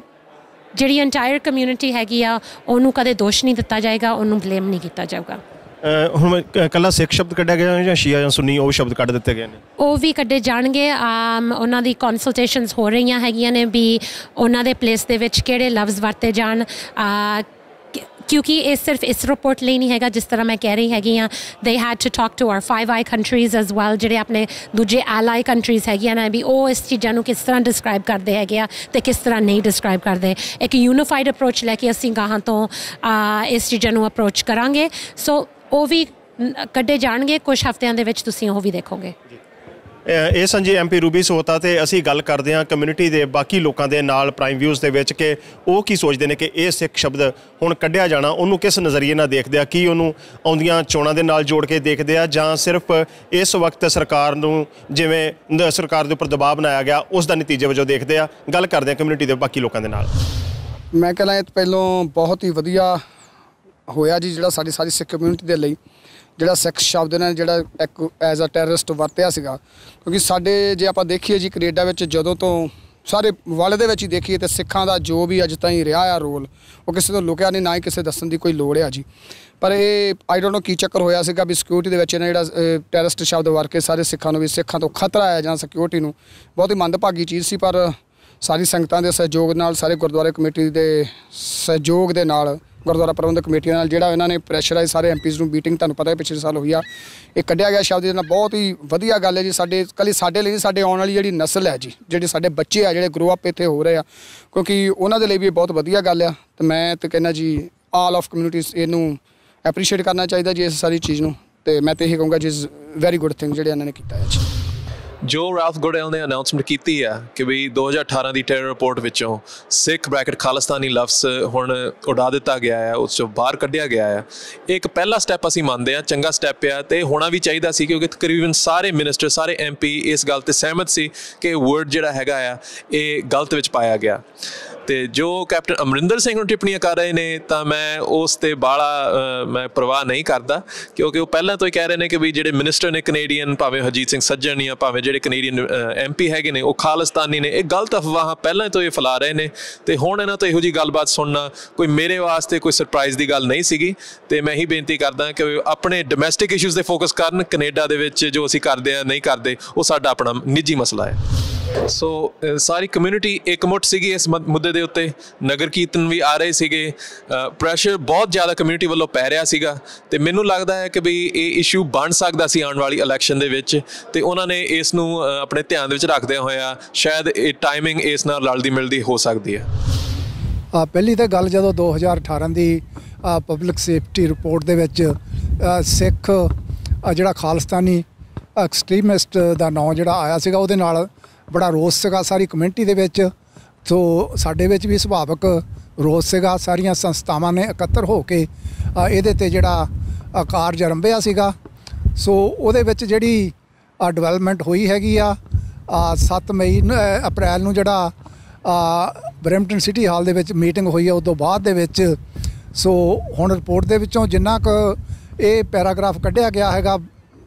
ਜਿਹੜੀ ਐਂਟਾਇਰ ਕਮਿਊਨਿਟੀ ਹੈਗੀ ਆ ਉਹਨੂੰ ਕਦੇ ਦੋਸ਼ ਨਹੀਂ ਦਿੱਤਾ ਜਾਏਗਾ ਉਹਨੂੰ ਬਲੇਮ ਨਹੀਂ ਕੀਤਾ ਜਾਊਗਾ ਹੁਣ ਕੱਲਾ ਸਿੱਖ ਸ਼ਬਦ ਕੱਢਿਆ ਗਿਆ ਜਾਂ ਸ਼ੀਆ ਜਾਂ ਸੁੰਨੀ ਉਹ ਸ਼ਬਦ ਕੱਢ ਦਿੱਤੇ ਗਏ ਨੇ ਉਹ ਵੀ ਕੱਢੇ ਜਾਣਗੇ ਉਹਨਾਂ ਦੀ ਕੰਸਲਟੇਸ਼ਨਸ ਹੋ ਰਹੀਆਂ ਹੈਗੀਆਂ ਨੇ ਵੀ ਉਹਨਾਂ ਦੇ ਪਲੇਸ ਦੇ ਵਿੱਚ ਕਿਹੜੇ ਲਵਜ਼ ਵਰਤੇ ਜਾਣ ਆ ਕਿਉਂਕਿ ਇਹ ਸਿਰਫ ਇਸ ਰਿਪੋਰਟ ਲਈ ਨਹੀਂ ਹੈਗਾ ਜਿਸ ਤਰ੍ਹਾਂ ਮੈਂ ਕਹਿ ਰਹੀ ਹੈਗੀ ਆ they had to talk to our 5 eye countries as well ਜਿਹੜੇ ਆਪਣੇ ਦੂਜੇ ਐਲਾਈ ਕੰਟਰੀਜ਼ ਹੈਗੀਆਂ ਨੇ ਵੀ ਉਹ ਇਸ ਚੀਜ਼ਾਂ ਨੂੰ ਕਿਸ ਤਰ੍ਹਾਂ ਡਿਸਕ੍ਰਾਈਬ ਕਰਦੇ ਹੈਗੇ ਆ ਤੇ ਕਿਸ ਤਰ੍ਹਾਂ ਨਹੀਂ ਡਿਸਕ੍ਰਾਈਬ ਕਰਦੇ ਇੱਕ ਯੂਨੀਫਾਈਡ ਅਪਰੋਚ ਲੈ ਕੇ ਅਸੀਂ ਗਾਹਾਂ ਤੋਂ ਇਸ ਚੀਜ਼ਾਂ ਨੂੰ ਅਪਰੋਚ ਕਰਾਂਗੇ ਸੋ ਉਹ ਵੀ ਕੱਢੇ ਜਾਣਗੇ ਕੁਝ ਹਫ਼ਤਿਆਂ ਦੇ ਵਿੱਚ ਤੁਸੀਂ ਉਹ ਵੀ ਦੇਖੋਗੇ ਇਹ ਸੰਜੀ ਐਮਪੀ ਰੂਬੀ ਸੋਤਾ ਤੇ ਅਸੀਂ ਗੱਲ ਕਰਦੇ ਹਾਂ ਕਮਿਊਨਿਟੀ ਦੇ ਬਾਕੀ ਲੋਕਾਂ ਦੇ ਨਾਲ ਪ੍ਰਾਈਮ ਵਿਊਜ਼ ਦੇ ਵਿੱਚ ਕਿ ਉਹ ਕੀ ਸੋਚਦੇ ਨੇ ਕਿ ਇਹ ਸਿੱਖ ਸ਼ਬਦ ਹੁਣ ਕੱਢਿਆ ਜਾਣਾ ਉਹਨੂੰ ਕਿਸ ਨਜ਼ਰੀਏ ਨਾਲ ਦੇਖਦੇ ਆ ਕੀ ਉਹਨੂੰ ਆਉਂਦੀਆਂ ਚੋਣਾਂ ਦੇ ਨਾਲ ਜੋੜ ਕੇ ਦੇਖਦੇ ਆ ਜਾਂ ਸਿਰਫ ਇਸ ਵਕਤ ਸਰਕਾਰ ਨੂੰ ਜਿਵੇਂ ਸਰਕਾਰ ਦੇ ਉੱਪਰ ਦਬਾਅ ਬਣਾਇਆ ਗਿਆ ਉਸ ਦਾ ਨਤੀਜੇ ਵਜੋਂ ਦੇਖਦੇ ਆ ਗੱਲ ਕਰਦੇ ਆ ਕਮਿਊਨਿਟੀ ਦੇ ਬਾਕੀ ਲੋਕਾਂ ਦੇ ਨਾਲ ਮੈਂ ਕਹਿੰਦਾ ਇਹ ਪਹਿਲੋਂ ਬਹੁਤ ਹੀ ਵਧੀਆ ਹੋਇਆ ਜੀ ਜਿਹੜਾ ਸਾਡੀ ਸਾਰੀ ਸਿੱਖ ਕਮਿਊਨਿਟੀ ਦੇ ਲਈ ਜਿਹੜਾ ਸਿੱਖ ਸ਼ਬਦ ਨੇ ਜਿਹੜਾ ਇੱਕ ਐਜ਼ ਅ ਟੈਰਰਿਸਟ ਵਰਤਿਆ ਸੀਗਾ ਕਿਉਂਕਿ ਸਾਡੇ ਜੇ ਆਪਾਂ ਦੇਖੀਏ ਜੀ ਕੈਨੇਡਾ ਵਿੱਚ ਜਦੋਂ ਤੋਂ ਸਾਰੇ ਵਾਲੇ ਦੇ ਵਿੱਚ ਹੀ ਦੇਖੀਏ ਤੇ ਸਿੱਖਾਂ ਦਾ ਜੋ ਵੀ ਅੱਜ ਤਾਈਂ ਰਿਹਾ ਆ ਰੋਲ ਉਹ ਕਿਸੇ ਤੋਂ ਲੁਕਿਆ ਨਹੀਂ ਨਾ ਹੀ ਕਿਸੇ ਦੱਸਣ ਦੀ ਕੋਈ ਲੋੜ ਆ ਜੀ ਪਰ ਇਹ ਆਈ ਡੋਨਟ ਨੋ ਕੀ ਚੱਕਰ ਹੋਇਆ ਸੀਗਾ ਵੀ ਸਿਕਿਉਰਿਟੀ ਦੇ ਵਿੱਚ ਇਹਨਾਂ ਜਿਹੜਾ ਟੈਰਰਿਸਟ ਸ਼ਬਦ ਵਰਕੇ ਸਾਰੇ ਸਿੱਖਾਂ ਨੂੰ ਵੀ ਸਿੱਖਾਂ ਤੋਂ ਖਤਰਾ ਆ ਜਾਂ ਸਿਕਿਉਰਿਟੀ ਨੂੰ ਬਹੁਤ ਹੀ ਮੰਦਭਾਗੀ ਚੀਜ਼ ਸੀ ਪਰ ਸਾਰੀ ਸੰਗਤਾਂ ਦੇ ਸਹਿਯੋਗ ਨਾਲ ਸਾਰੇ ਗੁਰਦੁਆਰੇ ਕਮੇਟੀ ਦੇ ਸਹਿਯੋਗ ਦੇ ਨਾਲ ਗੁਰਦੁਆਰਾ ਪ੍ਰਬੰਧਕ ਕਮੇਟੀ ਨਾਲ ਜਿਹੜਾ ਇਹਨਾਂ ਨੇ ਪ੍ਰੈਸ਼ਰਾਈਜ਼ ਸਾਰੇ ਐਮਪੀਜ਼ ਨੂੰ ਮੀਟਿੰਗ ਤੁਹਾਨੂੰ ਪਤਾ ਹੈ ਪਿਛਲੇ ਸਾਲ ਹੋਈ ਆ ਇਹ ਕੱਢਿਆ ਗਿਆ ਸ਼ਬਦ ਜਿਹਨਾਂ ਬਹੁਤ ਹੀ ਵਧੀਆ ਗੱਲ ਹੈ ਜੀ ਸਾਡੇ ਕੱਲੀ ਸਾਡੇ ਲਈ ਸਾਡੇ ਆਉਣ ਵਾਲੀ ਜਿਹੜੀ ਨਸਲ ਹੈ ਜੀ ਜਿਹੜੇ ਸਾਡੇ ਬੱਚੇ ਆ ਜਿਹੜੇ ਗਰੋ ਅਪ ਇੱਥੇ ਹੋ ਰਹੇ ਆ ਕਿਉਂਕਿ ਉਹਨਾਂ ਦੇ ਲਈ ਵੀ ਬਹੁਤ ਵਧੀਆ ਗੱਲ ਆ ਤੇ ਮੈਂ ਤੇ ਕਹਿੰਦਾ ਜੀ ਆਲ ਆਫ ਕਮਿਊਨਿਟੀਜ਼ ਇਹਨੂੰ ਐਪਰੀਸ਼ੀਏਟ ਕਰਨਾ ਚਾਹੀਦਾ ਜੀ ਇਸ ਸਾਰੀ ਚੀਜ਼ ਨੂੰ ਤੇ ਮੈਂ ਤੇ ਇਹ ਕਹੂੰਗਾ ਜੀ ਇਸ ਵੈਰੀ ਗੁੱਡ ਥਿੰਗ ਜਿਹੜੇ ਇਹਨਾਂ ਨੇ ਕੀਤਾ ਹੈ ਜੀ ਜੋ ਰਾਫ ਗੋਡੇਲ ਨੇ ਅਨਾਉਂਸਮੈਂਟ ਕੀਤੀ ਆ ਕਿ ਵੀ 2018 ਦੀ ਟੈਰਰ ਰਿਪੋਰਟ ਵਿੱਚੋਂ ਸਿੱਖ ਬ੍ਰੈਕਟ ਖਾਲਸਤਾਨੀ ਲਫ਼ਜ਼ ਹੁਣ ਉਡਾ ਦਿੱਤਾ ਗਿਆ ਹੈ ਉਸ ਤੋਂ ਬਾਹਰ ਕੱਢਿਆ ਗਿਆ ਹੈ ਇਹ ਇੱਕ ਪਹਿਲਾ ਸਟੈਪ ਅਸੀਂ ਮੰਨਦੇ ਆ ਚੰਗਾ ਸਟੈਪ ਆ ਤੇ ਹੋਣਾ ਵੀ ਚਾਹੀਦਾ ਸੀ ਕਿਉਂਕਿ ਤਕਰੀਬਨ ਸਾਰੇ ਮਿਨਿਸਟਰ ਸਾਰੇ ਐਮਪੀ ਇਸ ਗੱਲ ਤੇ ਸਹਿਮਤ ਸੀ ਕਿ ਵਰਡ ਜਿਹੜਾ ਹੈਗਾ ਆ ਇਹ ਗਲਤ ਵਿੱਚ ਪਾਇਆ ਗਿਆ ਤੇ ਜੋ ਕੈਪਟਨ ਅਮਰਿੰਦਰ ਸਿੰਘ ਨੂੰ ਟਿੱਪਣੀਆਂ ਕਰ ਰਹੇ ਨੇ ਤਾਂ ਮੈਂ ਉਸ ਤੇ ਬਾਲਾ ਮੈਂ ਪ੍ਰਵਾਹ ਨਹੀਂ ਕਰਦਾ ਕਿਉਂਕਿ ਉਹ ਪਹਿਲਾਂ ਤੋਂ ਹੀ ਕਹਿ ਰਹੇ ਨੇ ਕਿ ਵੀ ਜਿਹੜੇ ਮਿਨਿਸਟਰ ਨੇ ਕੈਨੇਡੀਅਨ ਭਾਵੇਂ ਹਜੀਤ ਸਿੰਘ ਸੱਜਣ ਆ ਭਾਵੇਂ ਜਿਹੜੇ ਕੈਨੇਡੀਅਨ ਐਮਪੀ ਹੈਗੇ ਨੇ ਉਹ ਖਾਲਸਤਾਨੀ ਨੇ ਇਹ ਗਲਤ ਅਫਵਾਹਾਂ ਪਹਿਲਾਂ ਤੋਂ ਹੀ ਫੈਲਾ ਰਹੇ ਨੇ ਤੇ ਹੁਣ ਇਹਨਾਂ ਤੋਂ ਇਹੋ ਜੀ ਗੱਲਬਾਤ ਸੁਣਨਾ ਕੋਈ ਮੇਰੇ ਵਾਸਤੇ ਕੋਈ ਸਰਪ੍ਰਾਈਜ਼ ਦੀ ਗੱਲ ਨਹੀਂ ਸੀਗੀ ਤੇ ਮੈਂ ਹੀ ਬੇਨਤੀ ਕਰਦਾ ਕਿ ਆਪਣੇ ਡੋਮੈਸਟਿਕ ਇਸ਼ੂਜ਼ ਤੇ ਫੋਕਸ ਕਰਨ ਕੈਨੇਡਾ ਦੇ ਵਿੱਚ ਜੋ ਅਸੀਂ ਕਰਦੇ ਆ ਨਹੀਂ ਕਰਦੇ ਉਹ ਸਾਡਾ ਆਪਣਾ ਨਿੱਜੀ ਮਸਲਾ ਹੈ ਸੋ eh, ਸਾਰੀ ਕਮਿਊਨਿਟੀ ਇਕਮੁੱਠ ਸੀਗੀ ਇਸ ਮੁੱਦੇ ਦੇ ਉੱਤੇ ਨਗਰ ਕੀਰਤਨ ਵੀ ਆ ਰਹੇ ਸੀਗੇ ਪ੍ਰੈਸ਼ਰ ਬਹੁਤ ਜ਼ਿਆਦਾ ਕਮਿਊਨਿਟੀ ਵੱਲੋਂ ਪੈ ਰਿਹਾ ਸੀਗਾ ਤੇ ਮੈਨੂੰ ਲੱਗਦਾ ਹੈ ਕਿ ਵੀ ਇਹ ਇਸ਼ੂ ਬਣ ਸਕਦਾ ਸੀ ਆਉਣ ਵਾਲੀ ਇਲੈਕਸ਼ਨ ਦੇ ਵਿੱਚ ਤੇ ਉਹਨਾਂ ਨੇ ਇਸ ਨੂੰ ਆਪਣੇ ਧਿਆਨ ਦੇ ਵਿੱਚ ਰੱਖਦੇ ਹੋਏ ਆ ਸ਼ਾਇਦ ਇਹ ਟਾਈਮਿੰਗ ਇਸ ਨਾਲ ਲੜਦੀ ਮਿਲਦੀ ਹੋ ਸਕਦੀ ਹੈ ਆ ਪਹਿਲੀ ਤਾਂ ਗੱਲ ਜਦੋਂ 2018 ਦੀ ਪਬਲਿਕ ਸੇਫਟੀ ਰਿਪੋਰਟ ਦੇ ਵਿੱਚ ਸਿੱਖ ਜਿਹੜਾ ਖਾਲਸਤਾਨੀ ਐਕਸਟ੍ਰੀਮਿਸਟ ਦਾ ਨਾਮ ਜਿਹੜਾ ਆਇਆ ਸੀਗਾ ਉਹਦੇ ਨਾਲ ਬੜਾ ਰੋਸ ਸੀਗਾ ਸਾਰੀ ਕਮਿਊਨਿਟੀ ਦੇ ਵਿੱਚ ਸੋ ਸਾਡੇ ਵਿੱਚ ਵੀ ਸੁਭਾਵਕ ਰੋਸ ਸੀਗਾ ਸਾਰੀਆਂ ਸੰਸਥਾਵਾਂ ਨੇ ਇਕੱਤਰ ਹੋ ਕੇ ਇਹਦੇ ਤੇ ਜਿਹੜਾ ਆਕਾਰ ਜਰੰਬਿਆ ਸੀਗਾ ਸੋ ਉਹਦੇ ਵਿੱਚ ਜਿਹੜੀ ਡਿਵੈਲਪਮੈਂਟ ਹੋਈ ਹੈਗੀ ਆ 7 ਮਈ ਅਪ੍ਰੈਲ ਨੂੰ ਜਿਹੜਾ ਬ੍ਰੈਂਪਟਨ ਸਿਟੀ ਹਾਲ ਦੇ ਵਿੱਚ ਮੀਟਿੰਗ ਹੋਈ ਹੈ ਉਸ ਤੋਂ ਬਾਅਦ ਦੇ ਵਿੱਚ ਸੋ ਹੁਣ ਰਿਪੋਰਟ ਦੇ ਵਿੱਚੋਂ ਜਿੰਨਾ ਕ ਇਹ ਪੈਰਾਗ੍ਰਾਫ ਕੱਢਿਆ ਗਿਆ ਹੈਗਾ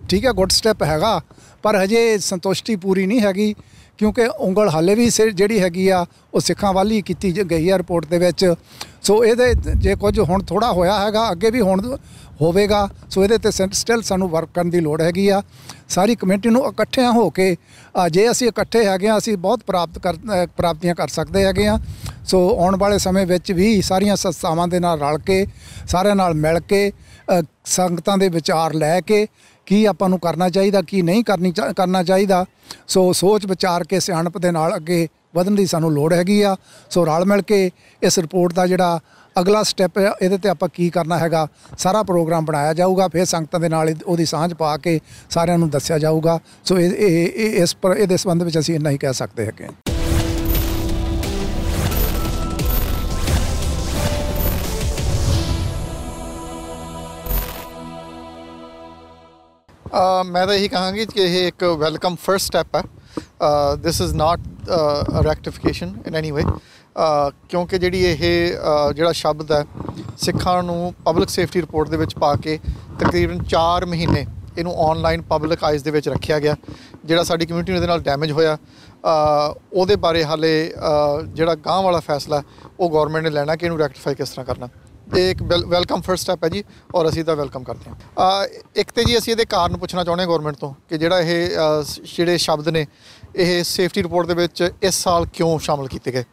ਠੀਕ ਹੈ ਗੁੱਡ ਸਟੈਪ ਹੈਗਾ ਪਰ ਹਜੇ ਸੰਤੁਸ਼ਟੀ ਪੂਰੀ ਨਹੀਂ ਹੈਗੀ ਕਿਉਂਕਿ ਉਂਗਲ ਹਾਲੇ ਵੀ ਜਿਹੜੀ ਹੈਗੀ ਆ ਉਹ ਸਿੱਖਾਂ ਵਾਲੀ ਕੀਤੀ ਗਈ ਹੈ ਰਿਪੋਰਟ ਦੇ ਵਿੱਚ ਸੋ ਇਹਦੇ ਜੇ ਕੁਝ ਹੁਣ ਥੋੜਾ ਹੋਇਆ ਹੈਗਾ ਅੱਗੇ ਵੀ ਹੁਣ ਹੋਵੇਗਾ ਸੋ ਇਹਦੇ ਤੇ ਸਟਿਲ ਸਾਨੂੰ ਵਰਕ ਕਰਨ ਦੀ ਲੋੜ ਹੈਗੀ ਆ ਸਾਰੀ ਕਮੇਟੀ ਨੂੰ ਇਕੱਠਿਆਂ ਹੋ ਕੇ ਜੇ ਅਸੀਂ ਇਕੱਠੇ ਹੈਗੇ ਆ ਅਸੀਂ ਬਹੁਤ ਪ੍ਰਾਪਤ ਕਰ ਪ੍ਰਾਪਤੀਆਂ ਕਰ ਸਕਦੇ ਹੈਗੇ ਆ ਸੋ ਆਉਣ ਵਾਲੇ ਸਮੇਂ ਵਿੱਚ ਵੀ ਸਾਰੀਆਂ ਸੰਸਥਾਵਾਂ ਦੇ ਨਾਲ ਰਲ ਕੇ ਸਾਰਿਆਂ ਨਾਲ ਮਿਲ ਕੇ ਸੰਗਤਾਂ ਦੇ ਵਿਚਾਰ ਲੈ ਕੇ ਕੀ ਆਪਾਂ ਨੂੰ ਕਰਨਾ ਚਾਹੀਦਾ ਕੀ ਨਹੀਂ ਕਰਨੀ ਕਰਨਾ ਚਾਹੀਦਾ ਸੋ ਸੋਚ ਵਿਚਾਰ ਕੇ ਸਿਆਣਪ ਦੇ ਨਾਲ ਅੱਗੇ ਵਧਣ ਦੀ ਸਾਨੂੰ ਲੋੜ ਹੈਗੀ ਆ ਸੋ ਰਲ ਮਿਲ ਕੇ ਇਸ ਰਿਪੋਰਟ ਦਾ ਜਿਹੜਾ ਅਗਲਾ ਸਟੈਪ ਇਹਦੇ ਤੇ ਆਪਾਂ ਕੀ ਕਰਨਾ ਹੈਗਾ ਸਾਰਾ ਪ੍ਰੋਗਰਾਮ ਬਣਾਇਆ ਜਾਊਗਾ ਫਿਰ ਸੰਗਤਾਂ ਦੇ ਨਾਲ ਉਹਦੀ ਸਾਂਝ ਪਾ ਕੇ ਸਾਰਿਆਂ ਨੂੰ ਦੱਸਿਆ ਜਾਊਗਾ ਸੋ ਇਹ ਇਸ ਪਰ ਇਹਦੇ ਸੰਬੰਧ ਵਿੱਚ ਅਸੀਂ ਇੰਨਾ ਹੀ ਕਹਿ ਸਕਦੇ ਕਿ ਮੈਂ ਤਾਂ ਇਹੀ ਕਹਾਂਗੀ ਕਿ ਇਹ ਇੱਕ ਵੈਲਕਮ ਫਰਸਟ ਸਟੈਪ ਹੈ this is not a rectification in any way ਕਿਉਂਕਿ ਜਿਹੜੀ ਇਹ ਜਿਹੜਾ ਸ਼ਬਦ ਹੈ ਸਿੱਖਾਂ ਨੂੰ ਪਬਲਿਕ ਸੇਫਟੀ ਰਿਪੋਰਟ ਦੇ ਵਿੱਚ ਪਾ ਕੇ ਤਕਰੀਬਨ 4 ਮਹੀਨੇ ਇਹਨੂੰ ਆਨਲਾਈਨ ਪਬਲਿਕ ਆਈਜ਼ ਦੇ ਵਿੱਚ ਰੱਖਿਆ ਗਿਆ ਜਿਹੜਾ ਸਾਡੀ ਕਮਿਊਨਿਟੀ ਦੇ ਨਾਲ ਡੈਮੇਜ ਹੋਇਆ ਉਹਦੇ ਬਾਰੇ ਹਾਲੇ ਜਿਹੜਾ ਗਾਂ ਵਾਲਾ ਫੈਸਲਾ ਉਹ ਗਵਰਨਮੈਂਟ ਨੇ ਲੈਣਾ ਕਿ ਇਹਨੂੰ ਰੈਕਟੀਫਾਈ ਕਿਸ ਤਰ੍ਹਾਂ ਕਰਨਾ ਇੱਕ ਵੈਲਕਮ ਫਰਸਟ ਸਟੈਪ ਹੈ ਜੀ ਔਰ ਅਸੀਂ ਤਾਂ ਵੈਲਕਮ ਕਰਦੇ ਹਾਂ ਇੱਕ ਤੇ ਜੀ ਅਸੀਂ ਇਹਦੇ ਕਾਰਨ ਪੁੱਛਣਾ ਚਾਹੁੰਦੇ ਹਾਂ ਗਵਰਨਮੈਂਟ ਤੋਂ ਕਿ ਜਿਹੜਾ ਇਹ ਜਿਹੜੇ ਸ਼ਬਦ ਨੇ ਇਹ ਸੇਫਟੀ ਰਿਪੋਰਟ ਦੇ ਵਿੱਚ ਇਸ ਸਾਲ ਕਿਉਂ ਸ਼ਾਮਲ ਕੀਤੇ ਗਏ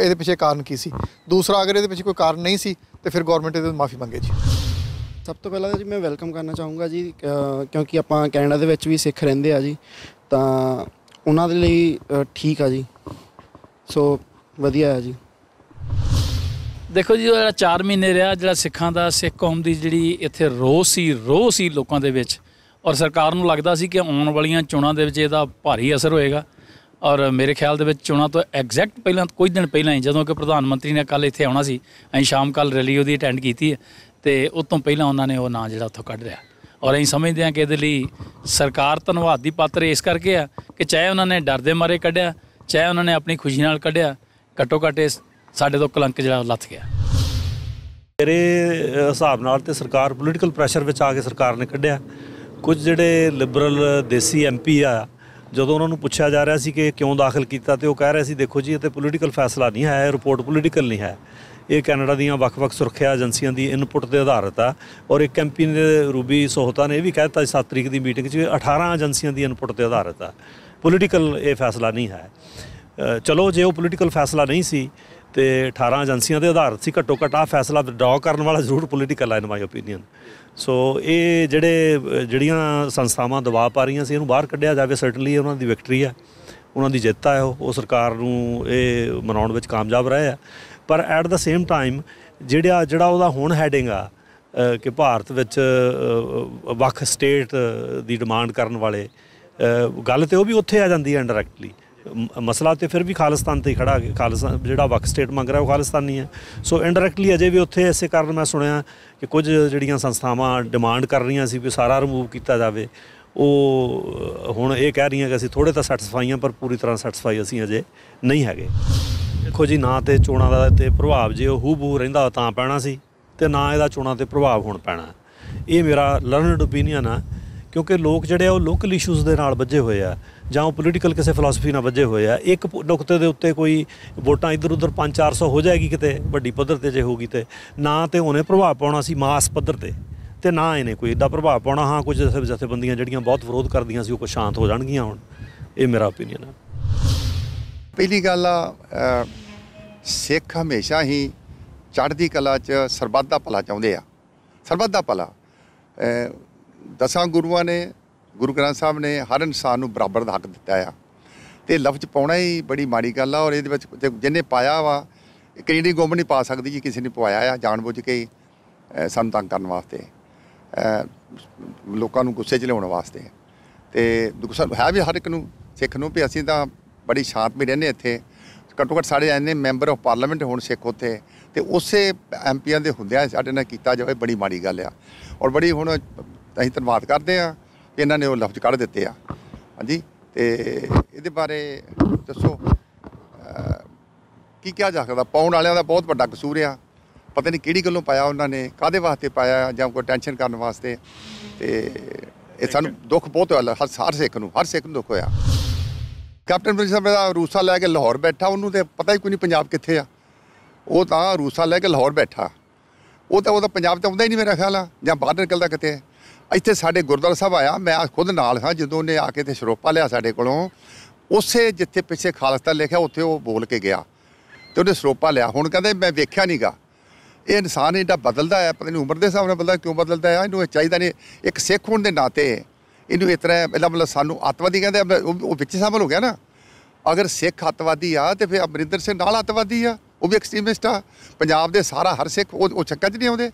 ਇਹਦੇ ਪਿੱਛੇ ਕਾਰਨ ਕੀ ਸੀ ਦੂਸਰਾ ਅਗਰ ਇਹਦੇ ਪਿੱਛੇ ਕੋਈ ਕਾਰਨ ਨਹੀਂ ਸੀ ਤੇ ਫਿਰ ਗਵਰਨਮੈਂਟ ਇਹਦੇ ਤੋਂ ਮਾਫੀ ਮੰਗੇ ਜੀ ਸਭ ਤੋਂ ਪਹਿਲਾਂ ਜੀ ਮੈਂ ਵੈਲਕਮ ਕਰਨਾ ਚਾਹੂੰਗਾ ਜੀ ਕਿਉਂਕਿ ਆਪਾਂ ਕੈਨੇਡਾ ਦੇ ਵਿੱਚ ਵੀ ਸਿੱਖ ਰਹਿੰਦੇ ਆ ਜੀ ਤਾਂ ਉਹਨਾਂ ਦੇ ਲਈ ਠੀਕ ਆ ਜੀ ਸੋ ਵਧੀਆ ਆ ਜੀ ਦੇਖੋ ਜੀ ਜਿਹੜਾ 4 ਮਹੀਨੇ ਰਿਹਾ ਜਿਹੜਾ ਸਿੱਖਾਂ ਦਾ ਸਿੱਖ ਕੌਮ ਦੀ ਜਿਹੜੀ ਇੱਥੇ ਰੋਹ ਸੀ ਰੋਹ ਸੀ ਲੋਕਾਂ ਦੇ ਵਿੱਚ ਔਰ ਸਰਕਾਰ ਨੂੰ ਲੱਗਦਾ ਸੀ ਕਿ ਆਉਣ ਵਾਲੀਆਂ ਚੋਣਾਂ ਦੇ ਵਿੱਚ ਇਹਦਾ ਭਾਰੀ ਅਸਰ ਹੋਏਗਾ ਔਰ ਮੇਰੇ ਖਿਆਲ ਦੇ ਵਿੱਚ ਚੋਣਾਂ ਤੋਂ ਐਗਜ਼ੈਕਟ ਪਹਿਲਾਂ ਕੁਝ ਦਿਨ ਪਹਿਲਾਂ ਹੀ ਜਦੋਂ ਕਿ ਪ੍ਰਧਾਨ ਮੰਤਰੀ ਨੇ ਕੱਲ ਇੱਥੇ ਆਉਣਾ ਸੀ ਐਂ ਸ਼ਾਮ ਕੱਲ ਰੈਲੀ ਉਹਦੀ ਅਟੈਂਡ ਕੀਤੀ ਹੈ ਤੇ ਉਸ ਤੋਂ ਪਹਿਲਾਂ ਉਹਨਾਂ ਨੇ ਉਹ ਨਾਂ ਜਿਹੜਾ ਉੱਥੋਂ ਕੱਢ ਲਿਆ ਔਰ ਅਸੀਂ ਸਮਝਦੇ ਹਾਂ ਕਿ ਇਹਦੇ ਲਈ ਸਰਕਾਰ ਧੰਨਵਾਦ ਦੀ ਪਾਤਰ ਇਸ ਕਰਕੇ ਆ ਕਿ ਚਾਹੇ ਉਹਨਾਂ ਨੇ ਡਰ ਦੇ ਮਾਰੇ ਕੱਢਿਆ ਚਾਹੇ ਉਹਨਾਂ ਨੇ ਆਪਣੀ ਖੁਸ਼ੀ ਨਾਲ ਕੱਢਿਆ ਘੱਟੋ ਘੱਟ ਇਸ ਸਾਡੇ ਤੋਂ ਕਲੰਕ ਜਿਹੜਾ ਲੱਥ ਗਿਆ ਮੇਰੇ ਹਿਸਾਬ ਨਾਲ ਤੇ ਸਰਕਾਰ ਪੋਲੀਟੀਕਲ ਪ੍ਰੈਸ਼ਰ ਵਿੱਚ ਆ ਕੇ ਸਰਕਾਰ ਨੇ ਕੱਢਿਆ ਕੁਝ ਜਿਹੜੇ ਲਿਬਰਲ ਦੇਸੀ ਐਮਪੀ ਆ ਜਦੋਂ ਉਹਨਾਂ ਨੂੰ ਪੁੱਛਿਆ ਜਾ ਰਿਹਾ ਸੀ ਕਿ ਕਿਉਂ ਦਾਖਲ ਕੀਤਾ ਤੇ ਉਹ ਕਹਿ ਰਹੇ ਸੀ ਦੇਖੋ ਜੀ ਇਹ ਤੇ ਪੋਲੀਟੀਕਲ ਫੈਸਲਾ ਨਹੀਂ ਹੈ ਰਿਪੋਰਟ ਪੋਲੀਟੀਕਲ ਨਹੀਂ ਹੈ ਇਹ ਕੈਨੇਡਾ ਦੀਆਂ ਵੱਖ-ਵੱਖ ਸੁਰੱਖਿਆ ਏਜੰਸੀਆਂ ਦੀ ਇਨਪੁਟ ਤੇ ਆਧਾਰਿਤ ਆ ਔਰ ਇੱਕ ਕੈਂਪੀ ਦੇ ਰੂਬੀ ਸੋਹਤਾ ਨੇ ਇਹ ਵੀ ਕਹਿਤਾ 7 ਤਰੀਕ ਦੀ ਮੀਟਿੰਗ 'ਚ 18 ਏਜੰਸੀਆਂ ਦੀ ਇਨਪੁਟ ਤੇ ਆਧਾਰਿਤ ਆ ਪੋਲੀਟੀਕਲ ਇਹ ਫੈਸਲਾ ਨਹੀਂ ਹੈ ਚਲੋ ਜੇ ਉਹ ਪੋਲੀਟੀਕਲ ਫੈਸਲਾ ਨਹੀਂ ਸੀ ਤੇ 18 ਏਜੰਸੀਆਂ ਦੇ ਆਧਾਰਿਤ ਸੀ ਘੱਟੋ ਘੱਟ ਫੈਸਲਾ ਡਰਾ ਕਰਨ ਵਾਲਾ ਜ਼ਰੂਰ ਪੋਲੀਟੀਕਲ ਹੈ ਇਨ ਮਾਈ ਓਪੀਨੀਅਨ ਸੋ ਇਹ ਜਿਹੜੇ ਜਿਹੜੀਆਂ ਸੰਸਥਾਵਾਂ ਦਬਾਅ ਪਾ ਰਹੀਆਂ ਸੀ ਇਹਨੂੰ ਬਾਹਰ ਕੱਢਿਆ ਜਾਵੇ ਸਰਟਨਲੀ ਉਹਨਾਂ ਦੀ ਵਿਕਟਰੀ ਹੈ ਉਹਨਾਂ ਦੀ ਜਿੱਤ ਹੈ ਉਹ ਸਰਕਾਰ ਨੂੰ ਇਹ ਮਨਾਉਣ ਵਿੱਚ ਕਾਮਯਾਬ ਰਹੇ ਆ ਪਰ ਐਟ ਦਾ ਸੇਮ ਟਾਈਮ ਜਿਹੜਾ ਜਿਹੜਾ ਉਹਦਾ ਹੁਣ ਹੈਡਿੰਗ ਆ ਕਿ ਭਾਰਤ ਵਿੱਚ ਵੱਖ ਸਟੇਟ ਦੀ ਡਿਮਾਂਡ ਕਰਨ ਵਾਲੇ ਗੱਲ ਤੇ ਉਹ ਵੀ ਉੱਥੇ ਆ ਜਾਂਦੀ ਹੈ ਇਨਡਾਇਰੈਕਟਲੀ ਮਸਲਾ ਤੇ ਫਿਰ ਵੀ ਖਾਲਿਸਤਾਨ ਤੇ ਹੀ ਖੜਾ ਖਾਲਿਸਤਾਨ ਜਿਹੜਾ ਵਕ ਸਟੇਟ ਮੰਗ ਰਿਹਾ ਉਹ ਖਾਲਿਸਤਾਨੀ ਹੈ ਸੋ ਇਨਡਾਇਰੈਕਟਲੀ ਅਜੇ ਵੀ ਉੱਥੇ ਐਸੇ ਕਾਰਨ ਮੈਂ ਸੁਣਿਆ ਕਿ ਕੁਝ ਜਿਹੜੀਆਂ ਸੰਸਥਾਵਾਂ ਡਿਮਾਂਡ ਕਰ ਰਹੀਆਂ ਸੀ ਕਿ ਸਾਰਾ ਰਿਮੂਵ ਕੀਤਾ ਜਾਵੇ ਉਹ ਹੁਣ ਇਹ ਕਹਿ ਰਹੀਆਂ ਕਿ ਅਸੀਂ ਥੋੜੇ ਤਾਂ ਸੈਟੀਸਫਾਈਆਂ ਪਰ ਪੂਰੀ ਤਰ੍ਹਾਂ ਸੈਟੀਸਫਾਈ ਅਸੀਂ ਅਜੇ ਨਹੀਂ ਹੈਗੇ ਦੇਖੋ ਜੀ ਨਾ ਤੇ ਚੋਣਾਂ ਦਾ ਤੇ ਪ੍ਰਭਾਵ ਜੇ ਉਹ ਹੂਬੂ ਰਹਿੰਦਾ ਤਾਂ ਪੈਣਾ ਸੀ ਤੇ ਨਾ ਇਹਦਾ ਚੋਣਾਂ ਤੇ ਪ੍ਰਭਾਵ ਹੁਣ ਪੈਣਾ ਇਹ ਮੇਰਾ ਲਰਨਡ ਓਪੀਨੀਅਨ ਆ ਕਿਉਂਕਿ ਲੋਕ ਜਿਹੜੇ ਆ ਉਹ ਲੋਕਲ ਇਸ਼ੂਜ਼ ਦੇ ਨਾਲ ਵੱਜੇ ਹੋਏ ਆ ਜਾਂ ਉਹ ਪੋਲੀਟੀਕਲ ਕਿਸੇ ਫਿਲਾਸਫੀ ਨਾਲ ਵੱਜੇ ਹੋਏ ਆ ਇੱਕ ਨੁਕਤੇ ਦੇ ਉੱਤੇ ਕੋਈ ਵੋਟਾਂ ਇੱਧਰ ਉੱਧਰ 5-400 ਹੋ ਜਾਏਗੀ ਕਿਤੇ ਵੱਡੀ ਪੱਧਰ ਤੇ ਜੇ ਹੋਗੀ ਤੇ ਨਾ ਤੇ ਉਹਨੇ ਪ੍ਰਭਾਵ ਪਾਉਣਾ ਸੀ ਮਾਸ ਪੱਧਰ ਤੇ ਤੇ ਨਾ ਇਹਨੇ ਕੋਈ ਇਦਾਂ ਪ੍ਰਭਾਵ ਪਾਉਣਾ ਹਾਂ ਕੁਝ ਜਥੇਬੰਦੀਆਂ ਜਿਹੜੀਆਂ ਬਹੁਤ ਵਿਰੋਧ ਕਰਦੀਆਂ ਸੀ ਉਹ ਕੁਝ ਸ਼ਾਂਤ ਹੋ ਜਾਣਗੀਆਂ ਹੁਣ ਇਹ ਮੇਰਾ ਓਪੀਨੀਅਨ ਹੈ ਪਹਿਲੀ ਗੱਲ ਆ ਸਿੱਖ ਹਮੇਸ਼ਾ ਹੀ ਚੜ੍ਹਦੀ ਕਲਾ 'ਚ ਸਰਬੱਤ ਦਾ ਭਲਾ ਚਾਹੁੰਦੇ ਆ ਸਰਬੱਤ ਦਾ ਭਲਾ ਦਸਾਂ ਗੁਰੂਆਂ ਨੇ ਗੁਰੂ ਗ੍ਰੰਥ ਸਾਹਿਬ ਨੇ ਹਰ ਇਨਸਾਨ ਨੂੰ ਬਰਾਬਰ ਦਾ ਹੱਕ ਦਿੱਤਾ ਆ ਤੇ ਲਫ਼ਜ਼ ਪਾਉਣਾ ਹੀ ਬੜੀ ਮਾੜੀ ਗੱਲ ਆ ਔਰ ਇਹਦੇ ਵਿੱਚ ਜਿੰਨੇ ਪਾਇਆ ਵਾ ਕੈਨੇਡੀ ਗੁੰਮ ਨਹੀਂ ਪਾ ਸਕਦੀ ਜੀ ਕਿਸੇ ਨੇ ਪਵਾਇਆ ਆ ਜਾਣ ਬੁੱਝ ਕੇ ਸਾਨੂੰ ਤੰਗ ਕਰਨ ਵਾਸਤੇ ਲੋਕਾਂ ਨੂੰ ਗੁੱਸੇ 'ਚ ਲਿਆਉਣ ਵਾਸਤੇ ਤੇ ਗੁੱਸਾ ਹੈ ਵੀ ਹਰ ਇੱਕ ਨੂੰ ਸਿੱਖ ਨੂੰ ਵੀ ਅਸੀਂ ਤਾਂ ਬੜੀ ਸ਼ਾਂਤ ਵੀ ਰਹਿੰਦੇ ਇੱਥੇ ਘੱਟੋ ਘੱਟ ਸਾਡੇ ਐਨੇ ਮੈਂਬਰ ਆਫ ਪਾਰਲੀਮੈਂਟ ਹੋਣ ਸਿੱਖ ਉੱਥੇ ਤੇ ਉਸੇ ਐਮਪੀਆਂ ਦੇ ਹੁੰਦਿਆਂ ਸਾਡੇ ਨਾਲ ਕੀਤਾ ਜਾਵੇ ਬੜੀ ਮਾੜੀ ਗੱਲ ਆ ਔਰ ਬੜੀ ਹੁਣ ਅਸੀਂ ਧੰਨਵਾਦ ਕਰਦੇ ਆ ਕਿ ਇਹਨਾਂ ਨੇ ਉਹ ਲਫ਼ਜ਼ ਕੱਢ ਦਿੱਤੇ ਆ ਹਾਂਜੀ ਤੇ ਇਹਦੇ ਬਾਰੇ ਦੱਸੋ ਕੀ ਕਿਹਾ ਜਾ ਸਕਦਾ ਪਾਉਣ ਵਾਲਿਆਂ ਦਾ ਬਹੁਤ ਵੱਡਾ ਕਸੂਰ ਆ ਪਤਾ ਨਹੀਂ ਕਿਹੜੀ ਗੱਲੋਂ ਪਾਇਆ ਉਹਨਾਂ ਨੇ ਕਾਦੇ ਵਾਸਤੇ ਪਾਇਆ ਜਾਂ ਕੋਈ ਟੈਨਸ਼ਨ ਕਰਨ ਵਾਸਤੇ ਤੇ ਇਹ ਸਾਨੂੰ ਦੁੱਖ ਬਹੁਤ ਹੋਇਆ ਹਰ ਸਾਰ ਸਿੱਖ ਨੂੰ ਹਰ ਸਿੱਖ ਨੂੰ ਦੁੱਖ ਹੋਇਆ ਕੈਪਟਨ ਬ੍ਰਿਜ ਸਾਹਿਬ ਦਾ ਰੂਸਾ ਲੈ ਕੇ ਲਾਹੌਰ ਬੈਠਾ ਉਹਨੂੰ ਤੇ ਪਤਾ ਹੀ ਕੋਈ ਨਹੀਂ ਪੰਜਾਬ ਕਿੱਥੇ ਆ ਉਹ ਤਾਂ ਰੂਸਾ ਲੈ ਕੇ ਲਾਹੌਰ ਬੈਠਾ ਉਹ ਤਾਂ ਉਹ ਤਾਂ ਪੰਜਾਬ ਤੇ ਆਉਂਦਾ ਹੀ ਨਹੀਂ ਮੇਰਾ ਖਿਆਲ ਆ ਜਾਂ ਬਾਹਰ ਨਿਕਲਦਾ ਕਿਤੇ ਇੱਥੇ ਸਾਡੇ ਗੁਰਦੁਆਰਾ ਸਾਹਿਬ ਆਇਆ ਮੈਂ ਖੁਦ ਨਾਲ ਹਾਂ ਜਦੋਂ ਉਹਨੇ ਆ ਕੇ ਤੇ ਸ਼ਰੋਪਾ ਲਿਆ ਸਾਡੇ ਕੋਲੋਂ ਉਸੇ ਜਿੱਥੇ ਪਿੱਛੇ ਖਾਲਸਾ ਲਿਖਿਆ ਉੱਥੇ ਉਹ ਬੋਲ ਕੇ ਗਿਆ ਤੇ ਉਹਨੇ ਸ਼ਰੋਪਾ ਲਿਆ ਹੁਣ ਕਹਿੰਦੇ ਮੈਂ ਵੇਖਿਆ ਨਹੀਂਗਾ ਇਹ ਇਨਸਾਨ ਇਹਦਾ ਬਦਲਦਾ ਆ ਪਤਾ ਨਹੀਂ ਉਮਰ ਦੇ ਹਿਸਾਬ ਨਾਲ ਬਦਲਦਾ ਕਿਉਂ ਬਦਲਦਾ ਆ ਇਹਨੂੰ ਚਾਹੀਦਾ ਨਹੀਂ ਇੱਕ ਸਿੱਖ ਹੋਣ ਦੇ ਨਾਤੇ ਇਹਨੂੰ ਇਸ ਤਰ੍ਹਾਂ ਮਤਲਬ ਮਤਲਬ ਸਾਨੂੰ ਆਤਵਾਦੀ ਕਹਿੰਦੇ ਉਹ ਵਿੱਚ ਸ਼ਾਮਲ ਹੋ ਗਿਆ ਨਾ ਅਗਰ ਸਿੱਖ ਆਤਵਾਦੀ ਆ ਤੇ ਫਿਰ ਅਮਰਿੰਦਰ ਸਿੰਘ ਨਾਲ ਆਤਵਾਦੀ ਆ ਉਹ ਵੀ ਐਕਸਟ੍ਰੀਮਿਸਟ ਆ ਪੰਜਾਬ ਦੇ ਸਾਰਾ ਹਰ ਸਿੱਖ ਉਹ ਚੱਕਾ 'ਚ ਨਹੀਂ ਆਉਂਦੇ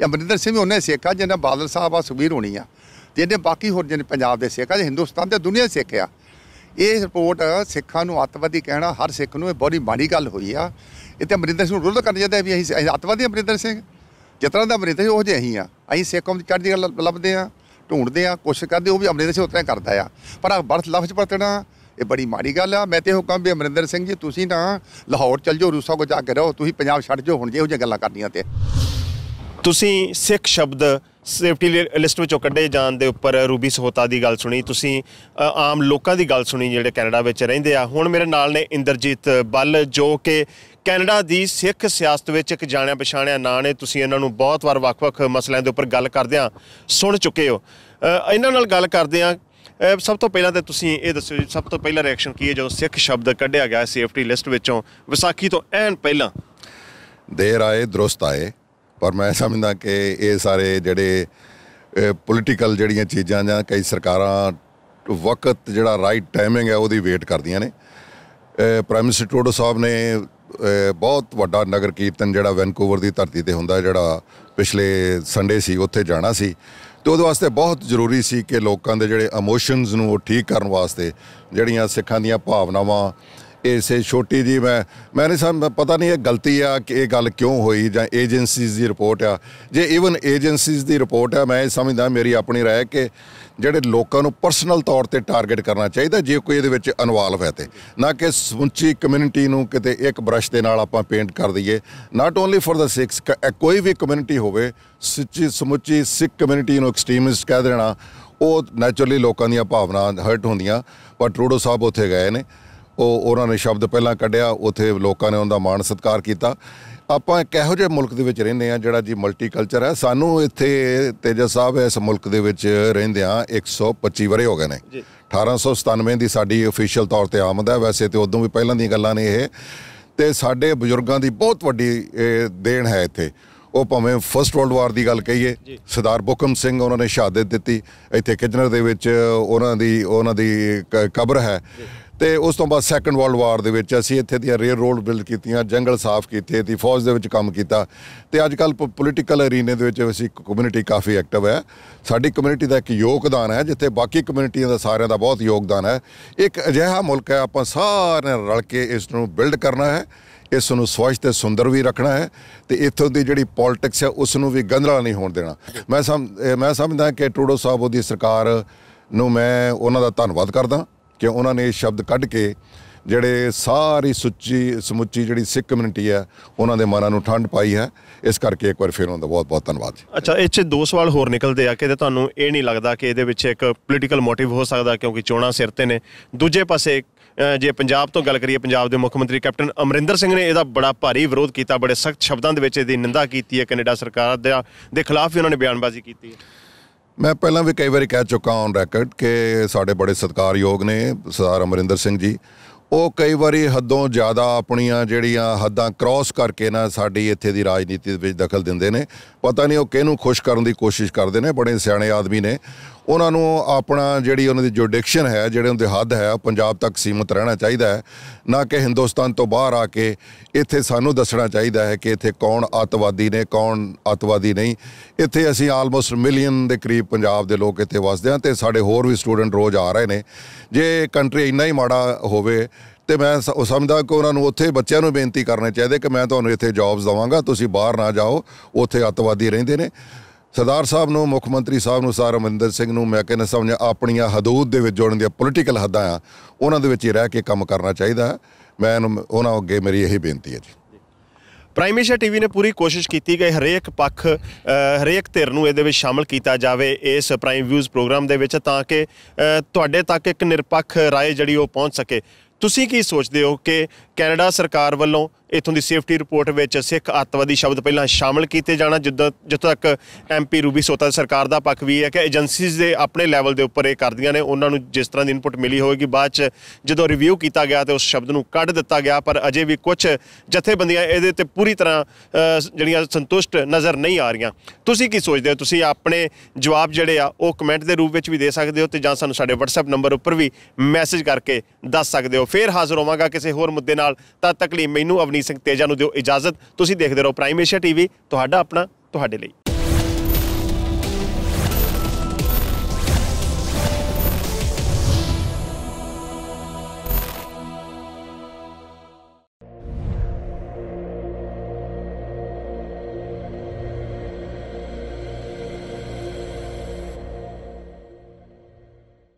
ਜਾਂ ਅਮਰਿੰਦਰ ਸਿੰਘ ਉਹਨੇ ਸਿੱਖ ਜਿਹਨਾਂ ਬਾਦਲ ਸਾਹਿਬ ਆ ਸੁਬੀਰ ਹੋਣੀ ਆ ਤੇ ਇਹਨੇ ਬਾਕੀ ਹੋਰ ਜਿਹਨੇ ਪੰਜਾਬ ਦੇ ਸੇਕਾ ਆ ਜੇ ਹਿੰਦੁਸਤਾਨ ਤੇ ਦੁਨੀਆ ਸਿੱਖ ਆ ਇਹ ਰਿਪੋਰਟ ਸਿੱਖਾਂ ਨੂੰ ਅੱਤਵਾਦੀ ਕਹਿਣਾ ਹਰ ਸਿੱਖ ਨੂੰ ਇਹ ਬੜੀ ਮਾੜੀ ਗੱਲ ਹੋਈ ਆ ਇਹ ਤੇ ਅਮਰਿੰਦਰ ਸਿੰਘ ਨੂੰ ਰੁੱਧ ਕਰਨ ਜਾਂਦਾ ਵੀ ਅਸੀਂ ਅੱਤਵਾਦੀ ਅਮਰਿੰਦਰ ਸਿੰਘ ਜਿਤਨਾ ਦਾ ਅਮਰਿੰਦਰ ਉਹ ਜੇ ਅਸੀਂ ਆ ਅਸੀਂ ਸਿੱਖ ਦੀ ਚੜ੍ਹਦੀ ਗੱਲ ਲੱਭਦੇ ਆ ਢੂੰਡਦੇ ਆ ਕੋਸ਼ਿਸ਼ ਕਰਦੇ ਉਹ ਵੀ ਅਮਰਿੰਦਰ ਸਿੰਘ ਉਤਰਾ ਕਰਦਾ ਆ ਪਰ ਆ ਬਰਥ ਲਫ਼ਜ਼ ਪਰਤਣਾ ਇਹ ਬੜੀ ਮਾੜੀ ਗੱਲ ਆ ਮੈਂ ਤੇ ਹੁਕਮ ਵੀ ਅਮਰਿੰਦਰ ਸਿੰਘ ਜੀ ਤੁਸੀਂ ਨਾ ਲਾਹੌਰ ਚੱਲ ਜਾਓ ਰੂਸਾ ਕੋ ਜਾ ਕੇ ਰਹੋ ਤੁਸੀਂ ਪੰਜਾਬ ਛੱਡ ਜਾਓ ਹੁਣ ਜੇ ਉਹ ਜੇ ਗੱਲਾਂ ਕਰਨੀਆਂ ਤੇ ਤੁਸੀਂ ਸਿੱਖ ਸ਼ਬਦ ਸੇਫਟੀ ਲਿਸਟ ਵਿੱਚੋਂ ਕੱਢੇ ਜਾਣ ਦੇ ਉੱਪਰ ਰੂਬੀ ਸਹੋਤਾ ਦੀ ਗੱਲ ਸੁਣੀ ਤੁਸੀਂ ਆਮ ਲੋਕਾਂ ਦੀ ਗੱਲ ਸੁਣੀ ਜਿਹੜੇ ਕੈਨੇਡਾ ਵਿੱਚ ਰਹਿੰਦੇ ਆ ਹੁਣ ਮੇਰੇ ਨਾਲ ਨੇ ਇੰਦਰਜੀਤ ਬੱਲ ਜੋ ਕਿ ਕੈਨੇਡਾ ਦੀ ਸਿੱਖ ਸਿਆਸਤ ਵਿੱਚ ਇੱਕ ਜਾਣਿਆ ਪਛਾਣਿਆ ਨਾਂ ਨੇ ਤੁਸੀਂ ਇਹਨਾਂ ਨੂੰ ਬਹੁਤ ਵਾਰ ਵੱਖ-ਵੱਖ ਮਸਲਿਆਂ ਦੇ ਉੱਪਰ ਗੱਲ ਕਰਦੇ ਆ ਸੁਣ ਚੁੱਕੇ ਹੋ ਇਹਨਾਂ ਨਾਲ ਗੱਲ ਕਰਦੇ ਆ ਸਭ ਤੋਂ ਪਹਿਲਾਂ ਤਾਂ ਤੁਸੀਂ ਇਹ ਦੱਸੋ ਸਭ ਤੋਂ ਪਹਿਲਾ ਰਿਐਕਸ਼ਨ ਕੀ ਹੈ ਜਦੋਂ ਸਿੱਖ ਸ਼ਬਦ ਕੱਢਿਆ ਗਿਆ ਸੇਫਟੀ ਲਿਸਟ ਵਿੱਚੋਂ ਵਿਸਾਖੀ ਤੋਂ ਐਨ ਪਹਿਲਾਂ ਦੇਰ ਆਏ ਦਰਸਤ ਆਏ ਪਰ ਮੈਂ ਸਮਝਦਾ ਕਿ ਇਹ ਸਾਰੇ ਜਿਹੜੇ ਪੋਲਿਟੀਕਲ ਜਿਹੜੀਆਂ ਚੀਜ਼ਾਂ ਜਾਂ ਕਈ ਸਰਕਾਰਾਂ ਵਕਤ ਜਿਹੜਾ ਰਾਈਟ ਟਾਈਮਿੰਗ ਹੈ ਉਹਦੀ ਵੇਟ ਕਰਦੀਆਂ ਨੇ ਪ੍ਰਾਈਮ ਮਿਨਿਸਟਰ ਟੋਡੋ ਸਾਹਿਬ ਨੇ ਬਹੁਤ ਵੱਡਾ ਨਗਰ ਕੀਰਤਨ ਜਿਹੜਾ ਵੈਨਕੂਵਰ ਦੀ ਧਰਤੀ ਤੇ ਹੁੰਦਾ ਜਿਹੜਾ ਪਿਛਲੇ ਸੰਡੇ ਸੀ ਉੱਥੇ ਜਾਣਾ ਸੀ ਤੇ ਉਹਦੇ ਵਾਸਤੇ ਬਹੁਤ ਜ਼ਰੂਰੀ ਸੀ ਕਿ ਲੋਕਾਂ ਦੇ ਜਿਹੜੇ ਇਮੋਸ਼ਨਸ ਨੂੰ ਉਹ ਠੀਕ ਕਰਨ ਵਾਸਤੇ ਜਿਹੜੀਆਂ ਸਿੱਖਾਂ ਦੀਆਂ ਭਾਵਨਾਵਾਂ ਇਸ ਛੋਟੀ ਜੀ ਮੈਂ ਮੈਂ ਨਹੀਂ ਸਮਝ ਪਤਾ ਨਹੀਂ ਇਹ ਗਲਤੀ ਆ ਕਿ ਇਹ ਗੱਲ ਕਿਉਂ ਹੋਈ ਜਾਂ ਏਜੰਸੀਜ਼ ਦੀ ਰਿਪੋਰਟ ਆ ਜੇ ਇਵਨ ਏਜੰਸੀਜ਼ ਦੀ ਰਿਪੋਰਟ ਆ ਮੈਂ ਸਮਝਦਾ ਮੇਰੀ ਆਪਣੀ رائے ਕਿ ਜਿਹੜੇ ਲੋਕਾਂ ਨੂੰ ਪਰਸਨਲ ਤੌਰ ਤੇ ਟਾਰਗੇਟ ਕਰਨਾ ਚਾਹੀਦਾ ਜੇ ਕੋਈ ਇਹਦੇ ਵਿੱਚ ਇਨਵੋਲਵ ਹੈ ਤੇ ਨਾ ਕਿ ਸਮੁੱਚੀ ਕਮਿਊਨਿਟੀ ਨੂੰ ਕਿਤੇ ਇੱਕ ਬ੍ਰਸ਼ ਦੇ ਨਾਲ ਆਪਾਂ ਪੇਂਟ ਕਰ ਦਈਏ not only for the Sikhs ਕੋਈ ਵੀ ਕਮਿਊਨਿਟੀ ਹੋਵੇ ਸੱਚੀ ਸਮੁੱਚੀ ਸਿੱਖ ਕਮਿਊਨਿਟੀ ਨੂੰ ਐਕਸਟ੍ਰੀਮਿਸਟ ਕਹਿ ਦੇਣਾ ਉਹ ਨੈਚੁਰਲੀ ਲੋਕਾਂ ਦੀਆਂ ਭਾਵਨਾਵਾਂ ਹਰਟ ਹੁੰਦੀਆਂ ਪਰ ਟਰੂਡੋ ਸਾਹਿਬ ਉੱਥੇ ਗਏ ਨੇ ਉਹ ਉਹਨਾਂ ਨੇ ਸ਼ਬਦ ਪਹਿਲਾਂ ਕੱਢਿਆ ਉਥੇ ਲੋਕਾਂ ਨੇ ਉਹਦਾ ਮਾਣ ਸਤਕਾਰ ਕੀਤਾ ਆਪਾਂ ਇੱਕ ਇਹੋ ਜਿਹੇ ਮੁਲਕ ਦੇ ਵਿੱਚ ਰਹਿੰਦੇ ਆ ਜਿਹੜਾ ਜੀ ਮਲਟੀ ਕਲਚਰ ਹੈ ਸਾਨੂੰ ਇੱਥੇ ਤੇਜਸ ਸਾਹਿਬ ਇਸ ਮੁਲਕ ਦੇ ਵਿੱਚ ਰਹਿੰਦੇ ਆ 125 ਵਰੇ ਹੋ ਗਏ ਨੇ 1897 ਦੀ ਸਾਡੀ ਅਫੀਸ਼ੀਅਲ ਤੌਰ ਤੇ ਆਮਦ ਹੈ ਵੈਸੇ ਤੇ ਉਦੋਂ ਵੀ ਪਹਿਲਾਂ ਦੀਆਂ ਗੱਲਾਂ ਨੇ ਇਹ ਤੇ ਸਾਡੇ ਬਜ਼ੁਰਗਾਂ ਦੀ ਬਹੁਤ ਵੱਡੀ ਦੇਣ ਹੈ ਇੱਥੇ ਉਹ ਭਾਵੇਂ ਫਰਸਟ ਵਰਲਡ ਵਾਰ ਦੀ ਗੱਲ ਕਹੀਏ ਸਰਦਾਰ ਬੁਕਮ ਸਿੰਘ ਉਹਨਾਂ ਨੇ ਸ਼ਹਾਦਤ ਦਿੱਤੀ ਇੱਥੇ ਕਿਜਨਰ ਦੇ ਵਿੱਚ ਉਹਨਾਂ ਦੀ ਉਹਨਾਂ ਦੀ ਕਬਰ ਹੈ ਤੇ ਉਸ ਤੋਂ ਬਾਅਦ ਸੈਕੰਡ ਵਰਲਡ ਵਾਰ ਦੇ ਵਿੱਚ ਅਸੀਂ ਇੱਥੇ ਦੀਆਂ ਰੇਲ ਰੋਡ ਬਿਲਡ ਕੀਤੀਆਂ ਜੰਗਲ ਸਾਫ਼ ਕੀਤੇ ਦੀ ਫੌਜ ਦੇ ਵਿੱਚ ਕੰਮ ਕੀਤਾ ਤੇ ਅੱਜ ਕੱਲ ਪੋਲੀਟੀਕਲ ਅਰੀਨੇ ਦੇ ਵਿੱਚ ਅਸੀਂ ਕਮਿਊਨਿਟੀ ਕਾਫੀ ਐਕਟਿਵ ਹੈ ਸਾਡੀ ਕਮਿਊਨਿਟੀ ਦਾ ਇੱਕ ਯੋਗਦਾਨ ਹੈ ਜਿੱਥੇ ਬਾਕੀ ਕਮਿਊਨਿਟੀਆਂ ਦਾ ਸਾਰਿਆਂ ਦਾ ਬਹੁਤ ਯੋਗਦਾਨ ਹੈ ਇੱਕ ਅਜਿਹਾ ਮੁਲਕ ਹੈ ਆਪਾਂ ਸਾਰੇ ਰਲ ਕੇ ਇਸ ਨੂੰ ਬਿਲਡ ਕਰਨਾ ਹੈ ਇਸ ਨੂੰ ਸਵੱਛ ਤੇ ਸੁੰਦਰ ਵੀ ਰੱਖਣਾ ਹੈ ਤੇ ਇੱਥੋਂ ਦੀ ਜਿਹੜੀ ਪੋਲਿਟਿਕਸ ਹੈ ਉਸ ਨੂੰ ਵੀ ਗੰਦਲਾ ਨਹੀਂ ਹੋਣ ਦੇਣਾ ਮੈਂ ਮੈਂ ਸਮਝਦਾ ਕਿ ਟੂਡੋ ਸਾਹਿਬ ਉਹਦੀ ਸਰਕਾਰ ਨੂੰ ਮੈਂ ਉਹਨਾਂ ਦਾ ਧੰਨਵਾਦ ਕਰਦਾ ਕਿ ਉਹਨਾਂ ਨੇ ਇਹ ਸ਼ਬਦ ਕੱਢ ਕੇ ਜਿਹੜੇ ਸਾਰੀ ਸੁੱਚੀ ਸਮੁੱਚੀ ਜਿਹੜੀ ਸਿੱਖ ਕਮਿਊਨਿਟੀ ਹੈ ਉਹਨਾਂ ਦੇ ਮਨਾਂ ਨੂੰ ਠੰਡ ਪਾਈ ਹੈ ਇਸ ਕਰਕੇ ਇੱਕ ਵਾਰ ਫਿਰ ਉਹਨਾਂ ਦਾ ਬਹੁਤ ਬਹੁਤ ਧੰਨਵਾਦ ਅੱਛਾ ਇਹ ਚ ਦੋ ਸਵਾਲ ਹੋਰ ਨਿਕਲਦੇ ਆ ਕਿ ਤੇ ਤੁਹਾਨੂੰ ਇਹ ਨਹੀਂ ਲੱਗਦਾ ਕਿ ਇਹਦੇ ਵਿੱਚ ਇੱਕ ਪੋਲੀਟੀਕਲ ਮੋਟਿਵ ਹੋ ਸਕਦਾ ਕਿਉਂਕਿ ਚੋਣਾਂ ਸਿਰ ਤੇ ਨੇ ਦੂਜੇ ਪਾਸੇ ਜੇ ਪੰਜਾਬ ਤੋਂ ਗੱਲ ਕਰੀਏ ਪੰਜਾਬ ਦੇ ਮੁੱਖ ਮੰਤਰੀ ਕੈਪਟਨ ਅਮਰਿੰਦਰ ਸਿੰਘ ਨੇ ਇਹਦਾ ਬੜਾ ਭਾਰੀ ਵਿਰੋਧ ਕੀਤਾ ਬੜੇ ਸਖਤ ਸ਼ਬਦਾਂ ਦੇ ਵਿੱਚ ਇਹਦੀ ਨਿੰਦਾ ਕੀਤੀ ਹੈ ਕੈਨੇਡਾ ਸਰਕਾਰ ਦੇ ਖਿਲਾਫ ਵੀ ਉਹਨਾਂ ਨੇ ਬਿਆਨਬਾਜ਼ੀ ਕੀਤੀ ਹੈ ਮੈਂ ਪਹਿਲਾਂ ਵੀ ਕਈ ਵਾਰੀ ਕਹਿ ਚੁੱਕਾ ਹਾਂ ਰੈਕੋਰਡ ਕਿ ਸਾਡੇ ਬੜੇ ਸਤਿਕਾਰਯੋਗ ਨੇ ਸਰਦਾਰ ਅਮਰਿੰਦਰ ਸਿੰਘ ਜੀ ਉਹ ਕਈ ਵਾਰੀ ਹੱਦੋਂ ਜ਼ਿਆਦਾ ਆਪਣੀਆਂ ਜਿਹੜੀਆਂ ਹੱਦਾਂ ਕ੍ਰਾਸ ਕਰਕੇ ਨਾ ਸਾਡੀ ਇੱਥੇ ਦੀ ਰਾਜਨੀਤੀ ਦੇ ਵਿੱਚ ਦਖਲ ਦਿੰਦੇ ਨੇ ਪਤਾ ਨਹੀਂ ਉਹ ਕਿਹਨੂੰ ਖੁਸ਼ ਕਰਨ ਦੀ ਕੋਸ਼ਿਸ਼ ਕਰਦੇ ਨੇ ਬੜੇ ਸਿਆਣੇ ਆਦਮੀ ਨੇ ਉਹਨਾਂ ਨੂੰ ਆਪਣਾ ਜਿਹੜੀ ਉਹਨਾਂ ਦੀ ਜੁਡਿਕਸ਼ਨ ਹੈ ਜਿਹੜੇ ਉਹਦੇ ਹੱਦ ਹੈ ਪੰਜਾਬ ਤੱਕ ਸੀਮਤ ਰਹਿਣਾ ਚਾਹੀਦਾ ਹੈ ਨਾ ਕਿ ਹਿੰਦੁਸਤਾਨ ਤੋਂ ਬਾਹਰ ਆ ਕੇ ਇੱਥੇ ਸਾਨੂੰ ਦੱਸਣਾ ਚਾਹੀਦਾ ਹੈ ਕਿ ਇੱਥੇ ਕੌਣ ਅਤਵਾਦੀ ਨੇ ਕੌਣ ਅਤਵਾਦੀ ਨਹੀਂ ਇੱਥੇ ਅਸੀਂ ਆਲਮੋਸਟ ਮਿਲੀਅਨ ਦੇ ਕਰੀਬ ਪੰਜਾਬ ਦੇ ਲੋਕ ਇੱਥੇ ਵਸਦੇ ਆ ਤੇ ਸਾਡੇ ਹੋਰ ਵੀ ਸਟੂਡੈਂਟ ਰੋਜ਼ ਆ ਰਹੇ ਨੇ ਜੇ ਕੰਟਰੀ ਇੰਨਾ ਹੀ ਮਾੜਾ ਹੋਵੇ ਤੇ ਮੈਂ ਸਮਝਦਾ ਕਿ ਉਹਨਾਂ ਨੂੰ ਉੱਥੇ ਬੱਚਿਆਂ ਨੂੰ ਬੇਨਤੀ ਕਰਨੀ ਚਾਹੀਦੀ ਕਿ ਮੈਂ ਤੁਹਾਨੂੰ ਇੱਥੇ ਜੌਬਸ ਦਵਾਂਗਾ ਤੁਸੀਂ ਬਾਹਰ ਨਾ ਜਾਓ ਉੱਥੇ ਅਤਵਾਦੀ ਰਹਿੰਦੇ ਨੇ ਸਰਦਾਰ ਸਾਹਿਬ ਨੂੰ ਮੁੱਖ ਮੰਤਰੀ ਸਾਹਿਬ ਨੂੰ ਸਾਰ ਅਮਰਿੰਦਰ ਸਿੰਘ ਨੂੰ ਮੈਂ ਕਹਿੰਦਾ ਸਮਝਿਆ ਆਪਣੀਆਂ ਹਦੂਦ ਦੇ ਵਿੱਚ ਜੋੜਨ ਦੀਆਂ ਪੋਲੀਟੀਕਲ ਹੱਦਾਂ ਆ ਉਹਨਾਂ ਦੇ ਵਿੱਚ ਹੀ ਰਹਿ ਕੇ ਕੰਮ ਕਰਨਾ ਚਾਹੀਦਾ ਮੈਂ ਉਹਨਾਂ ਅੱਗੇ ਮੇਰੀ ਇਹੀ ਬੇਨਤੀ ਹੈ ਜੀ ਪ੍ਰਾਈਮੇਸ਼ਾ ਟੀਵੀ ਨੇ ਪੂਰੀ ਕੋਸ਼ਿਸ਼ ਕੀਤੀ ਗਈ ਹਰੇਕ ਪੱਖ ਹਰੇਕ ਧਿਰ ਨੂੰ ਇਹਦੇ ਵਿੱਚ ਸ਼ਾਮਲ ਕੀਤਾ ਜਾਵੇ ਇਸ ਪ੍ਰਾਈਮ ਵਿਊਜ਼ ਪ੍ਰੋਗਰਾਮ ਦੇ ਵਿੱਚ ਤਾਂ ਕਿ ਤੁਹਾਡੇ ਤੱਕ ਇੱਕ ਨਿਰਪੱਖ رائے ਜਿਹੜੀ ਉਹ ਪਹੁੰਚ ਸਕੇ ਤੁਸੀਂ ਕੀ ਸੋਚਦੇ ਹੋ ਕਿ ਕੈਨੇਡਾ ਸਰਕਾਰ ਵੱਲੋਂ ਇਥੋਂ ਦੀ ਸੇਫਟੀ ਰਿਪੋਰਟ ਵਿੱਚ ਸਿੱਖ ਅੱਤਵਾਦੀ ਸ਼ਬਦ ਪਹਿਲਾਂ ਸ਼ਾਮਲ ਕੀਤੇ ਜਾਣਾ ਜਿੱਦਾਂ ਜਿੱਥੋਂ ਤੱਕ ਐਮਪੀ ਰੂਬੀ ਸੋਤਾ ਸਰਕਾਰ ਦਾ ਪੱਖ ਵੀ ਹੈ ਕਿ ਏਜੰਸੀਜ਼ ਦੇ ਆਪਣੇ ਲੈਵਲ ਦੇ ਉੱਪਰ ਇਹ ਕਰਦੀਆਂ ਨੇ ਉਹਨਾਂ ਨੂੰ ਜਿਸ ਤਰ੍ਹਾਂ ਦੀ ਇਨਪੁਟ ਮਿਲੀ ਹੋਵੇਗੀ ਬਾਅਦ ਚ ਜਦੋਂ ਰਿਵਿਊ ਕੀਤਾ ਗਿਆ ਤੇ ਉਸ ਸ਼ਬਦ ਨੂੰ ਕੱਢ ਦਿੱਤਾ ਗਿਆ ਪਰ ਅਜੇ ਵੀ ਕੁਝ ਜਥੇਬੰਦੀਆਂ ਇਹਦੇ ਤੇ ਪੂਰੀ ਤਰ੍ਹਾਂ ਜਿਹੜੀਆਂ ਸੰਤੁਸ਼ਟ ਨਜ਼ਰ ਨਹੀਂ ਆ ਰਹੀਆਂ ਤੁਸੀਂ ਕੀ ਸੋਚਦੇ ਹੋ ਤੁਸੀਂ ਆਪਣੇ ਜਵਾਬ ਜਿਹੜੇ ਆ ਉਹ ਕਮੈਂਟ ਦੇ ਰੂਪ ਵਿੱਚ ਵੀ ਦੇ ਸਕਦੇ ਹੋ ਤੇ ਜਾਂ ਸਾਨੂੰ ਸਾਡੇ WhatsApp ਨੰਬਰ ਉੱਪਰ ਵੀ ਮੈਸੇਜ ਕਰਕੇ ਦੱਸ ਸਕਦੇ ਹੋ ਫੇਰ ਹਾਜ਼ਰ ਹੋਵਾਂਗਾ ਕਿਸੇ ਹੋਰ ਮੁੱਦੇ ਨਾਲ ਨਾਲ ਤਾਂ ਲਈ ਮੈਨੂੰ ਅਵਨੀ ਸਿੰਘ ਤੇਜਾ ਨੂੰ ਦਿਓ ਇਜਾਜ਼ਤ ਤੁਸੀਂ ਦੇਖਦੇ ਰਹੋ ਪ੍ਰਾਈਮ ਏਸ਼ੀਆ ਟੀਵੀ ਤੁਹਾਡਾ ਆਪਣਾ ਤੁਹਾਡੇ ਲਈ